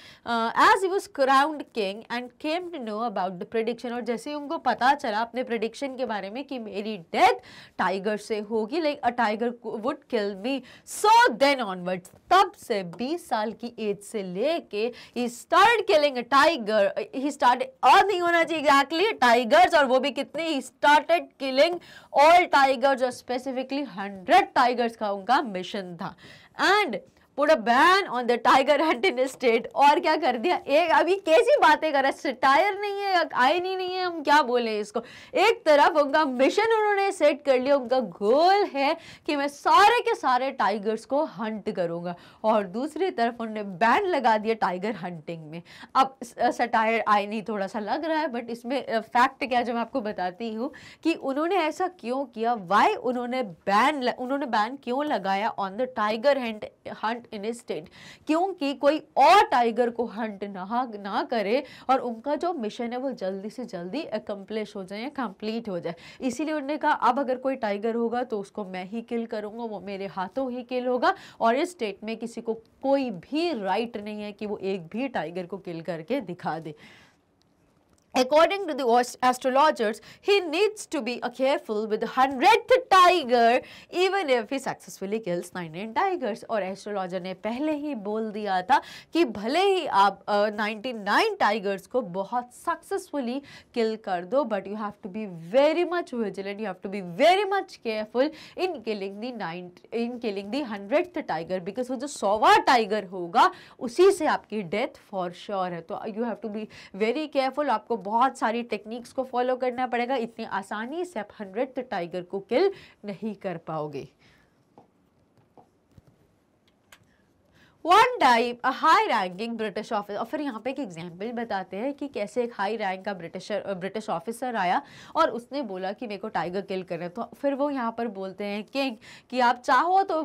as he was crowned king and came to know about the prediction और जैसे ही उनको पता चला अपने प्रडिक्शन के बारे में कि मेरी डेथ टाइगर से होगी like a tiger would kill me so then onward तब से 20 साल की एज से लेके start killing tiger he start और नहीं होना चाहिए एग्जैक्टली टाइगर्स और वो भी कितने स्टार्टेड किलिंग ऑल टाइगर्स और स्पेसिफिकली हंड्रेड टाइगर्स का उनका मिशन था and put a ban on the tiger hunt in state और क्या कर दिया एक अभी कैसी बातें कर रहा है टायर नहीं है आई नहीं है हम क्या बोले इसको एक तरफ उनका मिशन उन्होंने सेट कर लिया उनका गोल है कि मैं सारे के सारे टाइगर्स को हंट करूँगा और दूसरी तरफ उन्होंने बैन लगा दिया टाइगर हंटिंग में अब सटायर आयन ही थोड़ा सा लग रहा है बट इसमें फैक्ट क्या जो मैं आपको बताती हूँ कि उन्होंने ऐसा क्यों किया वाई उन्होंने बैन उन्होंने बैन क्यों लगाया on the tiger hunt hunt in state क्योंकि कोई और टाइगर को हंट ना ना करे और उनका जो मिशन है वो जल्दी से जल्दी अकम्पलिश हो जाए कंप्लीट हो जाए इसीलिए उन्होंने कहा अब अगर कोई टाइगर होगा तो उसको मैं ही किल करूंगा वो मेरे हाथों ही किल होगा और इस स्टेट में किसी को कोई भी राइट नहीं है कि वो एक भी टाइगर को किल करके दिखा दे According to the astrologers, he needs to be a careful with the hundredth tiger even if he successfully kills 99 tigers. Or astrologer ने पहले ही बोल दिया था कि भले ही आप ninety nine tigers को बहुत successfully kill कर दो but you have to be very much vigilant, you have to be very much careful in killing the nine, in killing the hundredth tiger because वो जो सौवा tiger होगा उसी से आपकी death for sure है. तो you have to be very careful आपको बहुत सारी टेक्निक्स को फॉलो करना पड़ेगा इतनी आसानी से आप हंड्रेड टाइगर को किल नहीं कर पाओगे one time high ranking British officer और फिर यहाँ पे एक एग्जाम्पल बताते हैं कि कैसे एक हाई रैंक का ब्रिटिश ब्रिटिश ऑफिसर आया और उसने बोला कि मेरे को टाइगर किल करना तो फिर वो यहाँ पर बोलते हैं किंग कि आप चाहो तो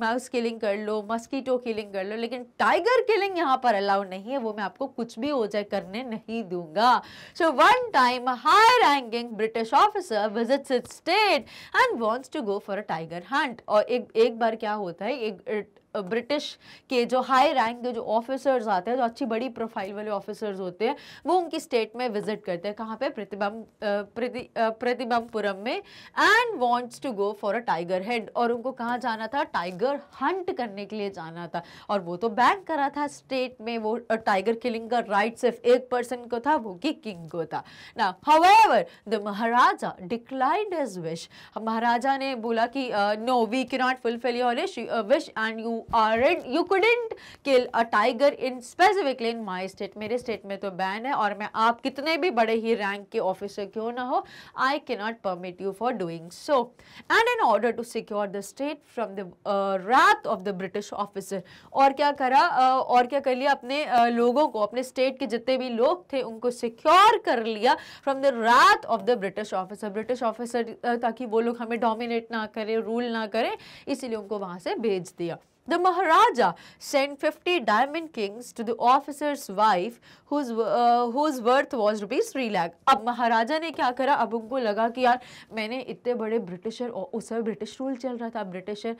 माउस किलिंग कर लो मस्कीटो किलिंग कर लो लेकिन टाइगर किलिंग यहाँ पर अलाउ नहीं है वो मैं आपको कुछ भी हो जाए करने नहीं दूंगा so one time high ranking British officer visits it state and wants to go for a tiger hunt और एक एक बार क्या होता है एक ब्रिटिश के जो हाई रैंक के जो ऑफिसर्स आते हैं जो अच्छी बड़ी प्रोफाइल वाले ऑफिसर्स होते हैं वो उनकी स्टेट में विजिट करते हैं कहाँ पे प्रतिबम प्रतिबमपुरम में and wants to go for a tiger head और उनको कहाँ जाना था टाइगर हंट करने के लिए जाना था और वो तो बैन करा था स्टेट में वो टाइगर किलिंग का राइट सिर्फ एक पर्सन को था वो कि किंग को था ना however the maharaja declined his wish maharaja ने बोला कि no we can not fulfil your wish and you aren't you couldn't kill a tiger in specifically in my state mere state mein to ban hai aur main aap kitne bhi bade hi rank ke officer क्यों na ho I cannot permit you for doing so and in order to secure the state from the uh, wrath of the British officer aur kya kara uh, और क्या कर लिया अपने uh, लोगों को अपने state ke jitne bhi log the unko secure kar liya from the wrath of the British officer British officer ताकि वो लोग हमें डोमिनेट ना करें रूल ना करें इसीलिए उनको वहाँ से भेज दिया The Maharaja sent 50 diamond kings to the officer's wife whose, uh, whose worth was rupees 3 lakh. अब महाराजा ने क्या करा अब उनको लगा कि यार मैंने इतने बड़े ब्रिटिशर और उस समय ब्रिटिश रूल चल रहा था ब्रिटिशर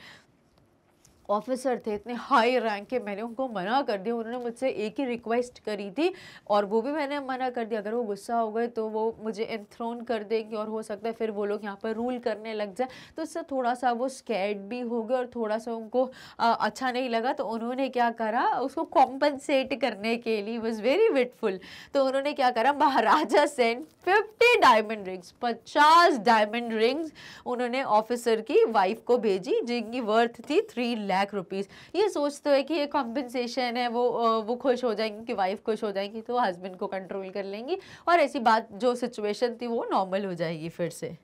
ऑफिसर थे इतने हाई रैंक के मैंने उनको मना कर दिया उन्होंने मुझसे एक ही रिक्वेस्ट करी थी और वो भी मैंने मना कर दिया अगर वो गुस्सा हो गए तो वो मुझे इंथ्रोन कर देंगे और हो सकता है फिर वो लोग यहाँ पर रूल करने लग जाए तो उससे थोड़ा सा वो स्कैड भी हो गए और थोड़ा सा उनको आ, अच्छा नहीं लगा तो उन्होंने क्या करा उसको कॉम्पनसेट करने के लिए वॉज वेरी विटफुल तो उन्होंने क्या करा maharaja sent fifty diamond rings पचास डायमंड रिंग्स उन्होंने ऑफिसर की वाइफ को भेजी जिनकी वर्थ थी थ्री लैख लैख रुपीज़ ये सोचते हुए कि ये कॉम्पनसेशन है वो वो खुश हो जाएंगी कि वाइफ खुश हो जाएंगी तो हस्बैंड को कंट्रोल कर लेंगी और ऐसी बात जो सिचुएशन थी वो नॉर्मल हो जाएगी फिर से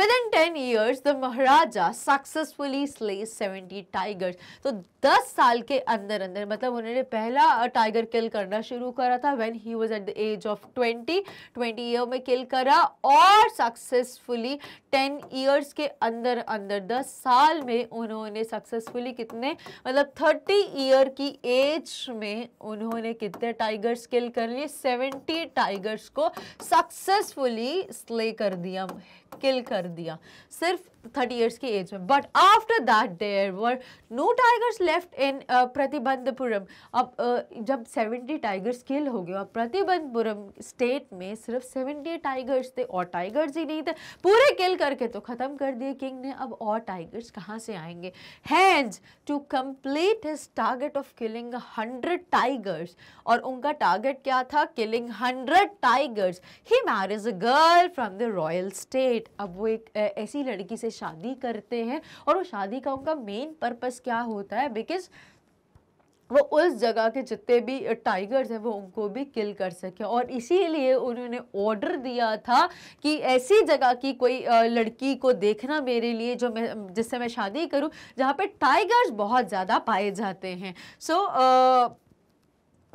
Within ten years the maharaja successfully slay seventy tigers तो दस साल के अंदर अंदर मतलब उन्होंने पहला टाइगर किल करना शुरू करा था when he was at the age of twenty twenty year में किल करा और सक्सेसफुली टेन ईयर्स के अंदर अंदर दस साल में उन्होंने सक्सेसफुली कितने मतलब थर्टी ईयर की एज में उन्होंने कितने टाइगर्स किल कर लिए सेवेंटी टाइगर्स को सक्सेसफुली स्ले कर दिया किल कर दिया सिर्फ थर्टी ईयर्स की एज में but after that there were no tigers left in Pratibandhpuram अब uh, जब सेवेंटी टाइगर्स किल हो गए और प्रतिबंधपुरम स्टेट में सिर्फ सेवेंटी टाइगर्स थे और टाइगर्स ही नहीं थे पूरे किल करके तो ख़त्म कर दिए किंग ने अब और टाइगर्स कहाँ से आएंगे hands to complete his target of killing hundred tigers और उनका टारगेट क्या था killing hundred tigers he marriage a girl from the royal state अब वो एक uh, ऐसी लड़की से शादी करते हैं और वो शादी का उनका मेन पर्पस क्या होता है बिकॉज वो उस जगह के जितने भी टाइगर्स हैं वो उनको भी किल कर सके और इसीलिए उन्होंने ऑर्डर दिया था कि ऐसी जगह की कोई लड़की को देखना मेरे लिए जो मैं जिससे मैं शादी करूं जहां पे टाइगर्स बहुत ज़्यादा पाए जाते हैं सो so,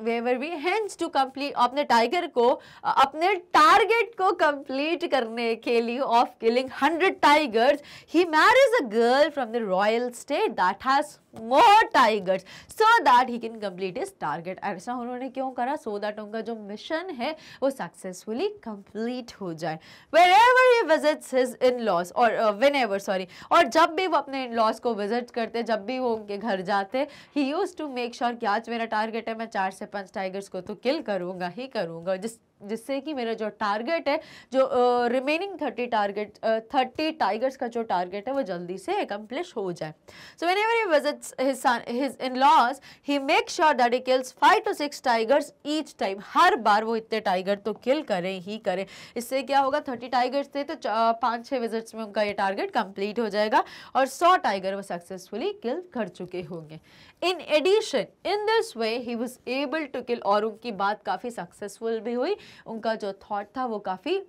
वेवर भी हैंड्स टू कंप्लीट अपने टाइगर को अपने टारगेट को कंप्लीट करने के लिए of killing hundred tigers he marriage a girl from the royal state that has more tigers so that he can complete his target ऐसा उन्होंने क्यों करा सो so दैट उनका जो मिशन है वो सक्सेसफुली कंप्लीट हो जाए wherever he visits his in laws और वेन एवर सॉरी और जब भी वो अपने इन लॉस को विजिट करते जब भी वो उनके घर जाते ही यूज़ टू मेक श्योर कि आज मेरा टारगेट है मैं चार से पाँच टाइगर्स को तो किल करूँगा ही करूँगा जिस जिससे कि मेरा जो टारगेट है जो remaining thirty target thirty tigers का जो टारगेट है वो जल्दी से एकम्प्लिश हो जाए so when ever he visits his his in laws he make sure that he kills five to six tigers each time हर बार वो इतने टाइगर तो किल करें ही करें इससे क्या होगा थर्टी टाइगर्स थे तो पाँच छः विजिट्स में उनका ये टारगेट कंप्लीट हो जाएगा और सौ टाइगर वो सक्सेसफुली किल कर चुके होंगे in addition in this way he was able to kill और उनकी बात काफ़ी सक्सेसफुल भी हुई उनका जो थाट था वो काफ़ी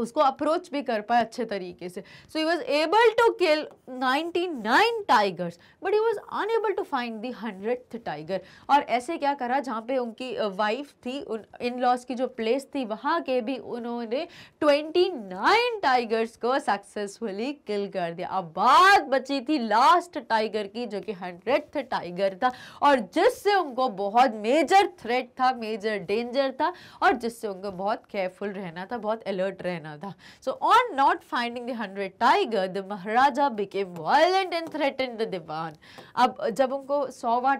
उसको अप्रोच भी कर पाए अच्छे तरीके से so he was able to kill 99 tigers but he was unable to find the hundred tiger और ऐसे क्या करा जहाँ पे उनकी वाइफ थी उन इन लॉज की जो प्लेस थी वहाँ के भी उन्होंने 29 टाइगर्स को सक्सेसफुली किल कर दिया अब बात बची थी लास्ट टाइगर की जो कि हंड्रेड टाइगर था और जिससे उनको बहुत मेजर थ्रेट था मेजर डेंजर था और जिससे उनको बहुत केयरफुल रहना था बहुत अलर्ट रहना another. So on not finding the hundred tiger, the Maharaja became violent and threatened the Diwan. अब जब उनको सौवा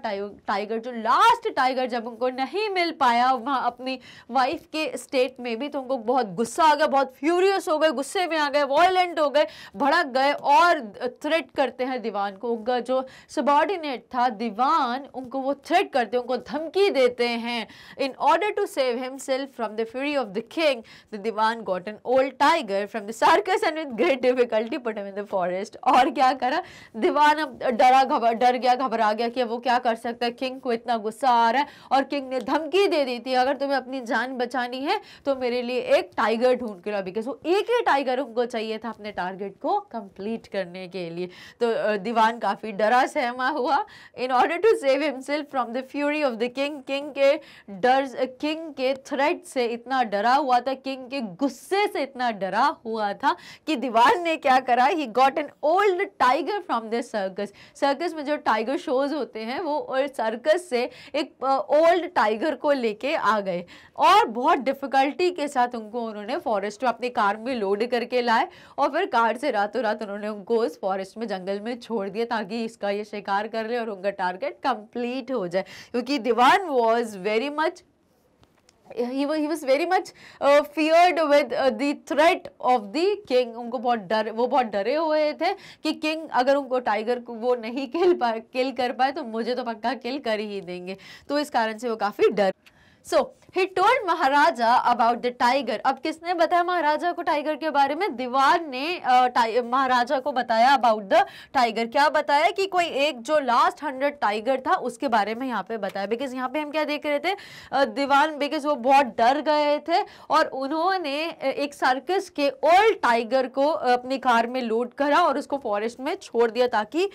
टाइगर जो लास्ट टाइगर जब उनको नहीं मिल पाया वहाँ अपनी वाइफ के स्टेट में भी तो उनको बहुत गुस्सा आ गया बहुत फ्यूरियस हो गए गुस्से में आ गए वॉयलेंट हो गए भड़क गए और थ्रेट करते हैं दीवान को उनका जो सबॉर्डिनेट था दीवान उनको वो थ्रेट करते हैं उनको धमकी देते हैं in order to save self from the fury of the king the Diwan got an old tiger from the circus and with great difficulty put him in the forest. और क्या करा दीवान अब डरा घबरा डर गया घबरा गया कि वो क्या कर सकता है किंग को इतना गुस्सा आ रहा है और किंग ने धमकी दे दी थी अगर तुम्हें अपनी जान बचानी है तो मेरे लिए एक टाइगर ढूंढ के लाओ बिकॉज वो एक ही टाइगर उनको चाहिए था अपने टारगेट को कंप्लीट करने के लिए तो दीवान काफ़ी डरा सहमा हुआ in order to save himself from the fury of the king king के डर किंग के थ्रेट से इतना डरा हुआ था किंग के गुस्से से से इतना डरा हुआ था कि दीवान ने क्या करा he got an old tiger from this circus circus में जो टाइगर शोज होते हैं वो सर्कस से एक ओल्ड टाइगर को लेके आ गए और बहुत डिफ़िकल्टी के साथ उनको उन्होंने फॉरेस्ट में अपनी कार में लोड करके लाए और फिर कार से रातों रात उन्होंने उनको उस फॉरेस्ट में जंगल में छोड़ दिया ताकि इसका ये शिकार कर ले और उनका टारगेट कंप्लीट हो जाए क्योंकि Diwan was very much he was, he was very much uh, feared with uh, the threat of the king उनको बहुत डर वो बहुत डरे हुए थे कि किंग अगर उनको टाइगर को वो नहीं किल पा किल कर पाए तो मुझे तो पक्का किल कर ही देंगे तो इस कारण से वो काफ़ी डर so he told Maharaja about the tiger अब किसने बताया महाराजा को टाइगर के बारे में दीवान ने महाराजा को बताया अबाउट द टाइगर क्या बताया कि कोई एक जो लास्ट हंड्रेड टाइगर था उसके बारे में यहाँ पे बताया बिकॉज यहाँ पे हम क्या देख रहे थे दीवान बिकॉज वो बहुत डर गए थे और उन्होंने एक सर्कस के ओल्ड टाइगर को अपनी कार में लोड करा और उसको फॉरेस्ट में छोड़ दिया ताकि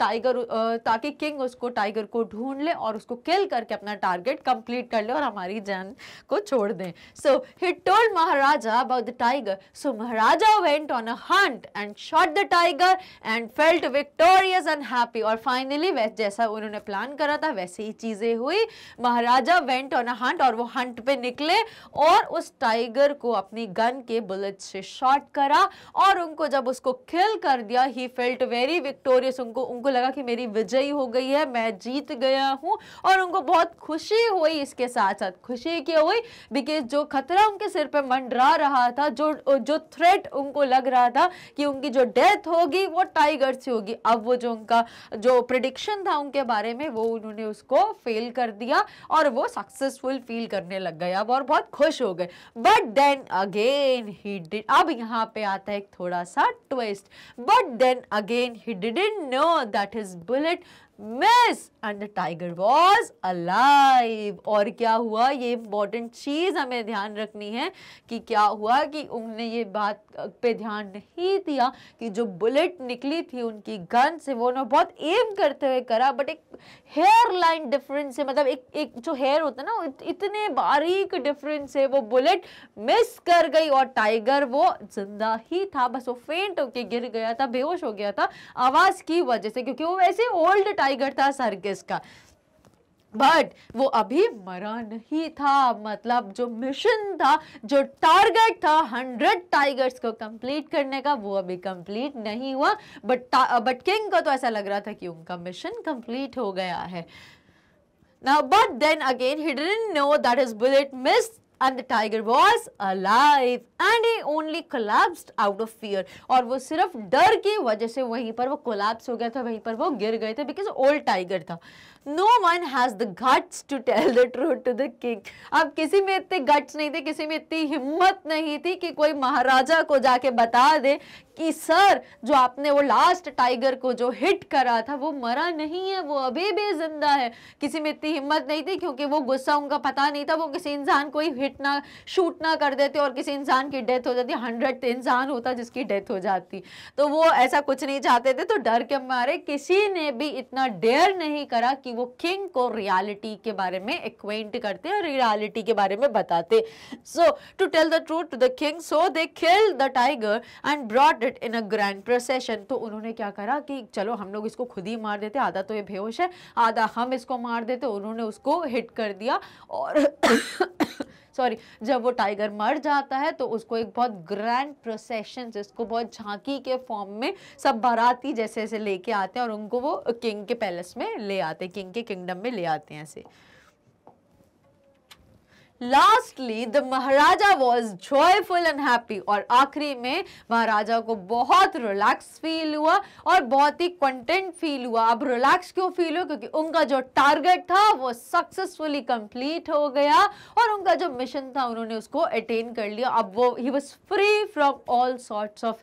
टाइगर ताकि किंग उसको टाइगर को ढूंढ ले और उसको किल करके अपना टारगेट कंप्लीट कर ले और हमारी जान को छोड़ दें so he told Maharaja about the tiger so Maharaja went on a hunt and shot the tiger and felt victorious and happy और फाइनली जैसा उन्होंने प्लान करा था वैसे ही चीज़ें हुई Maharaja went on a hunt और वो हंट पे निकले और उस टाइगर को अपनी गन के बुलेट से शॉट करा और उनको जब उसको किल कर दिया ही फेल्ट वेरी विक्टोरियस उनको उनको लगा कि मेरी विजयी हो गई है मैं जीत गया हूँ और उनको बहुत खुशी हुई इसके साथ साथ साथ खुशी की हुई बिकॉज जो खतरा उनके सिर पे मंडरा रहा था जो जो थ्रेट उनको लग रहा था कि उनकी जो डेथ होगी वो टाइगर से होगी अब वो जो उनका जो प्रडिक्शन था उनके बारे में वो उन्होंने उसको फेल कर दिया और वो सक्सेसफुल फील करने लग गए अब और बहुत खुश हो गए but then again he did अब यहाँ पे आता है एक थोड़ा सा twist but then again he didn't know that his bullet miss and the tiger was alive और क्या हुआ ये इंपॉर्टेंट चीज़ हमें ध्यान रखनी है कि क्या हुआ कि उन्होंने ये बात पे ध्यान नहीं दिया कि जो बुलेट निकली थी उनकी गन से वो उन्होंने बहुत एम करते हुए करा बट एक हेयर लाइन डिफरेंस है मतलब एक एक जो हेयर होता है ना इतने बारीक डिफरेंस है वो बुलेट मिस कर गई और टाइगर वो जिंदा ही था बस वो फेंट होके गिर गया था बेहोश हो गया था आवाज़ की वजह से क्योंकि वो वैसे ओल्ड टाइगर था सर्गिस का बट वो अभी मरा नहीं था मतलब जो मिशन था जो टारगेट था हंड्रेड टाइगर्स को कंप्लीट करने का वो अभी कंप्लीट नहीं हुआ बट बट किंग को तो ऐसा लग रहा था कि उनका मिशन कंप्लीट हो गया है Now, but then again, he didn't know that his bullet missed and the tiger was alive and he only collapsed out of fear और वो सिर्फ डर की वजह से वहीं पर वो कोलैप्स हो गया था वहीं पर वो गिर गए थे बिकॉज ओल्ड टाइगर था no one has the guts to tell the truth to the king अब किसी में इतने गट्स नहीं थे किसी में इतनी हिम्मत नहीं थी कि कोई महाराजा को जाके बता दे कि सर जो आपने वो लास्ट टाइगर को जो हिट करा था वो मरा नहीं है वो अभी भी जिंदा है किसी में इतनी हिम्मत नहीं थी क्योंकि वो गुस्सा उनका पता नहीं था वो किसी इंसान को ही हिट ना शूट ना कर देते और किसी इंसान की डेथ हो जाती हंड्रेड इंसान होता जिसकी डेथ हो जाती तो वो ऐसा कुछ नहीं चाहते थे तो डर के मारे किसी ने भी इतना डेयर नहीं करा कि वो किंग को रियलिटी के बारे में एक्वेंट करते और रियलिटी के बारे में बताते so to tell the truth to the king so they kill the tiger and brought it in a grand procession तो उन्होंने क्या करा कि चलो हम लोग इसको खुद ही मार देते आधा तो ये बेहोश है आधा हम इसको मार देते उन्होंने उसको हिट कर दिया और सॉरी जब वो टाइगर मर जाता है तो उसको एक बहुत ग्रैंड प्रोसेशन जिसको बहुत झांकी के फॉर्म में सब बाराती जैसे जैसे लेके आते हैं और उनको वो किंग के पैलेस में ले आते हैं किंग के किंगडम में ले आते हैं ऐसे lastly the Maharaja was joyful and happy और आखिरी में महाराजा को बहुत रिलैक्स फील हुआ और बहुत ही कंटेंट फील हुआ अब रिलैक्स क्यों फील हुआ क्योंकि उनका जो टारगेट था वो सक्सेसफुली कंप्लीट हो गया और उनका जो मिशन था उन्होंने उसको अटेन कर लिया अब वो he was free from all sorts of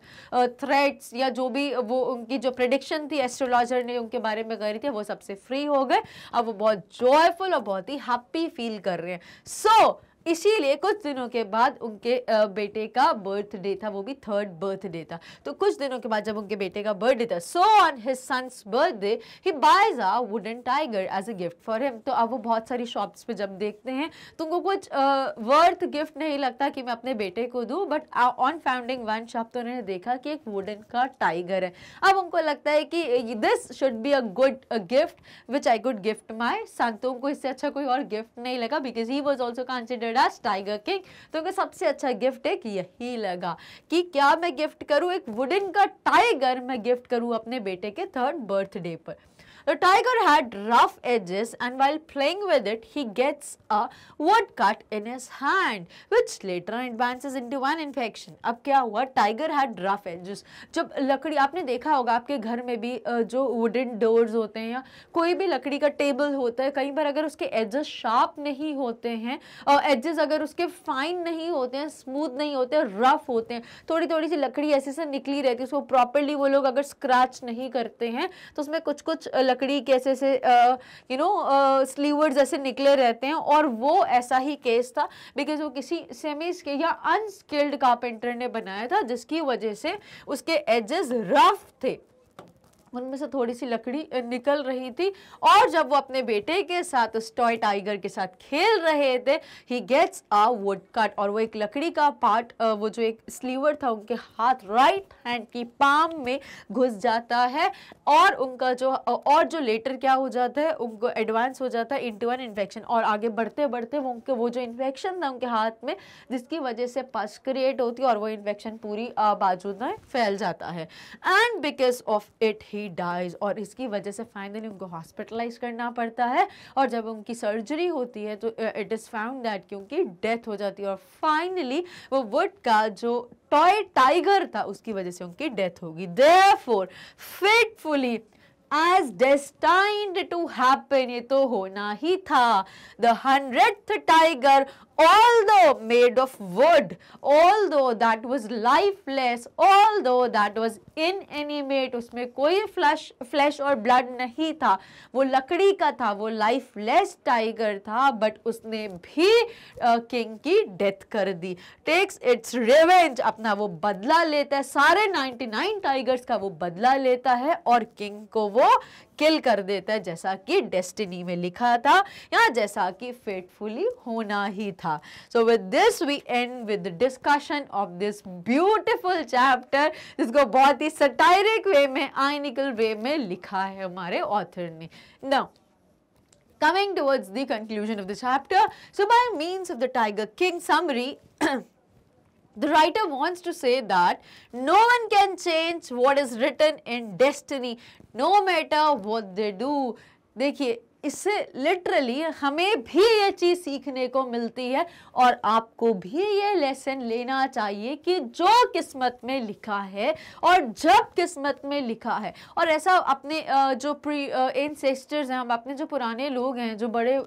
threats या जो भी वो उनकी जो प्रडिक्शन थी एस्ट्रोलॉजर ने उनके बारे में करी थी वो सबसे फ्री हो गए अब वो बहुत जॉयफुल और बहुत ही हैप्पी फील कर रहे हैं सो so, इसीलिए कुछ दिनों के बाद उनके बेटे का बर्थडे था वो भी थर्ड बर्थडे था तो कुछ दिनों के बाद जब उनके बेटे का बर्थडे था so on his sons birthday he buys a wooden tiger as a gift for him तो अब वो बहुत सारी शॉप्स पे जब देखते हैं तो उनको कुछ वर्थ गिफ्ट नहीं लगता कि मैं अपने बेटे को दूँ but on founding one shop तो उन्होंने देखा कि एक वुडन का टाइगर है अब उनको लगता है कि this should be a good gift which I good gift my son तो उनको इससे अच्छा कोई और गिफ्ट नहीं लगा because he was also consider as tiger king तो उनका सबसे अच्छा गिफ्ट एक यही लगा कि क्या मैं गिफ्ट करूँ एक वुडन का टाइगर मैं गिफ्ट करूँ अपने बेटे के थर्ड बर्थडे पर The tiger had rough edges and while playing with it, he gets a wood cut in his hand which later advances into an infection. अब क्या हुआ? Tiger had rough edges. जब लकड़ी आपने देखा होगा आपके घर में भी जो वुडन डोर्स होते हैं या कोई भी लकड़ी का टेबल होता है कहीं पर अगर उसके एजेस शार्प नहीं होते हैं और एजेस अगर उसके फाइन नहीं होते हैं स्मूथ नहीं होते रफ होते हैं थोड़ी थोड़ी सी लकड़ी ऐसे से निकली रहती है उसको प्रॉपरली वो लोग अगर स्क्रैच नहीं करते हैं तो उसमें कुछ कुछ लकड़ी लकड़ी कैसे से यू नो स्लीवर्ड जैसे निकले रहते हैं और वो ऐसा ही केस था बिकॉज वो किसी सेमी स्किल्ड या अनस्किल्ड कारपेंटर ने बनाया था जिसकी वजह से उसके एजेस रफ थे उनमें से थोड़ी सी लकड़ी निकल रही थी और जब वो अपने बेटे के साथ उस टॉय टाइगर के साथ खेल रहे थे he gets a wood cut और वो एक लकड़ी का पार्ट वो जो एक स्लीवर था उनके हाथ राइट हैंड की पाम में घुस जाता है और उनका जो और जो लेटर क्या हो जाता है उनको एडवांस हो जाता है इंटू एन इन्फेक्शन और आगे बढ़ते बढ़ते वो उनके वो जो इन्फेक्शन था उनके हाथ में जिसकी वजह से पस क्रिएट होती है और वो इन्फेक्शन पूरी बाजू में फैल जाता है and because of it he he dies और इसकी वजह से फाइनली उनको हॉस्पिटलाइज करना पड़ता है और जब उनकी सर्जरी होती है तो इट इज़ फाउंड दैट कि उनकी डेथ हो जाती है और फाइनली वो वुड का जो टॉय टाइगर था उसकी वजह से उनकी डेथ होगी therefore fatefully as destined to happen ये तो होना ही था the hundred tiger although made of wood, although that was lifeless, although that was inanimate, उसमें कोई flesh, flesh और blood नहीं था वो लकड़ी का था वो lifeless tiger था but उसने भी uh, king की death कर दी takes its revenge अपना वो बदला लेता है सारे 99 tigers का वो बदला लेता है और king को वो किल कर देता है जैसा कि डेस्टिनी में लिखा था या जैसा कि फेटफुली होना ही था so with this we end with discussion of this beautiful chapter जिसको बहुत ही सटायरिक वे में आइनिकल वे में लिखा है हमारे ऑथर ने now coming towards the conclusion of the chapter so by means of the tiger king summary The writer wants to say that no one can change what is written in destiny, no matter what they do. देखिए इससे literally हमें भी ये चीज़ सीखने को मिलती है और आपको भी ये लेसन लेना चाहिए कि जो किस्मत में लिखा है और जब किस्मत में लिखा है और ऐसा अपने जो प्री एनसेस्टर्स हैं हम अपने जो पुराने लोग हैं जो बड़े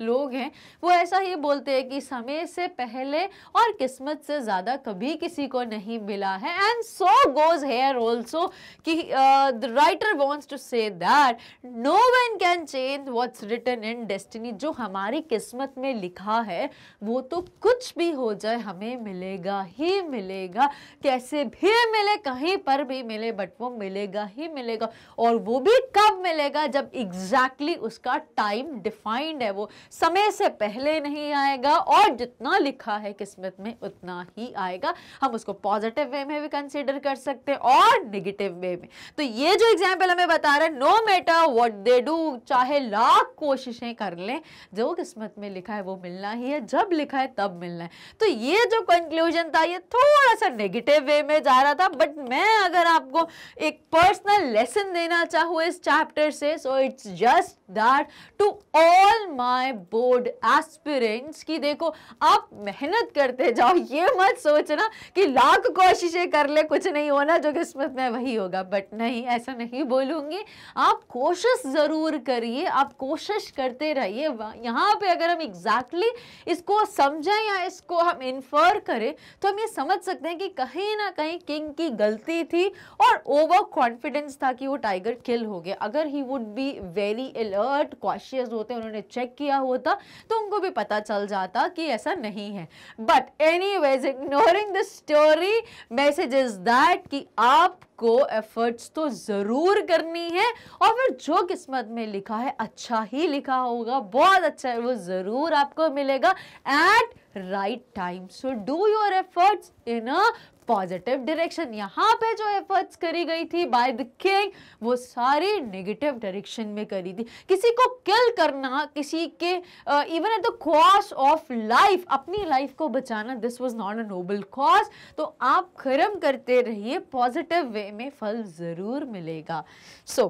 लोग हैं वो ऐसा ही बोलते हैं कि समय से पहले और किस्मत से ज़्यादा कभी किसी को नहीं मिला है and so goes here also कि the writer wants to say that no one can change what's written in destiny जो हमारी किस्मत में लिखा है वो तो कुछ भी हो जाए हमें मिलेगा ही मिलेगा कैसे भी मिले कहीं पर भी मिले बट वो मिलेगा ही मिलेगा और वो भी कब मिलेगा जब एग्जैक्टली exactly उसका टाइम डिफाइंड है वो समय से पहले नहीं आएगा और जितना लिखा है किस्मत में उतना ही आएगा हम उसको पॉजिटिव वे में भी कंसिडर कर सकते हैं और निगेटिव वे में तो ये जो एग्जाम्पल हमें बता रहा है no matter what they do चाहे लाख कोशिशें कर लें जो किस्मत में लिखा है वो मिलना ही है जब लिखा है तब मिलना है तो ये जो कंक्लूजन था ये थोड़ा सा नेगेटिव वे में जा रहा था बट मैं अगर आपको एक पर्सनल लेसन देना चाहूँ इस चैप्टर से so it's just that to all my board aspirants कि देखो आप मेहनत करते जाओ ये मत सोचना कि लाख कोशिशें कर ले कुछ नहीं होना जो किस्मत में वही होगा बट नहीं ऐसा नहीं बोलूंगी आप कोशिश ज़रूर करिए आप कोशिश करते रहिए यहाँ पे अगर हम एग्जैक्टली exactly इसको समझें या इसको हम इन्फर करें तो हम ये समझ सकते हैं कि कहीं ना कहीं किंग की गलती थी और ओवर कॉन्फिडेंस था कि वो टाइगर किल हो गया अगर he would be very alert cautious होते उन्होंने चेक किया होता तो उनको भी पता चल जाता कि ऐसा नहीं है but anyways ignoring the story message is that कि आप को एफर्ट्स तो ज़रूर करनी है और फिर जो किस्मत में लिखा है अच्छा ही लिखा होगा बहुत अच्छा है वो ज़रूर आपको मिलेगा at right time so do your efforts in a positive direction यहाँ पे जो एफर्ट्स करी गई थी बाय द किंग वो सारी नेगेटिव डायरेक्शन में करी थी किसी को किल करना किसी के even at the cost of life अपनी लाइफ को बचाना this was not a noble cause तो आप खर्म करते रहिए पॉजिटिव वे में फल ज़रूर मिलेगा सो so,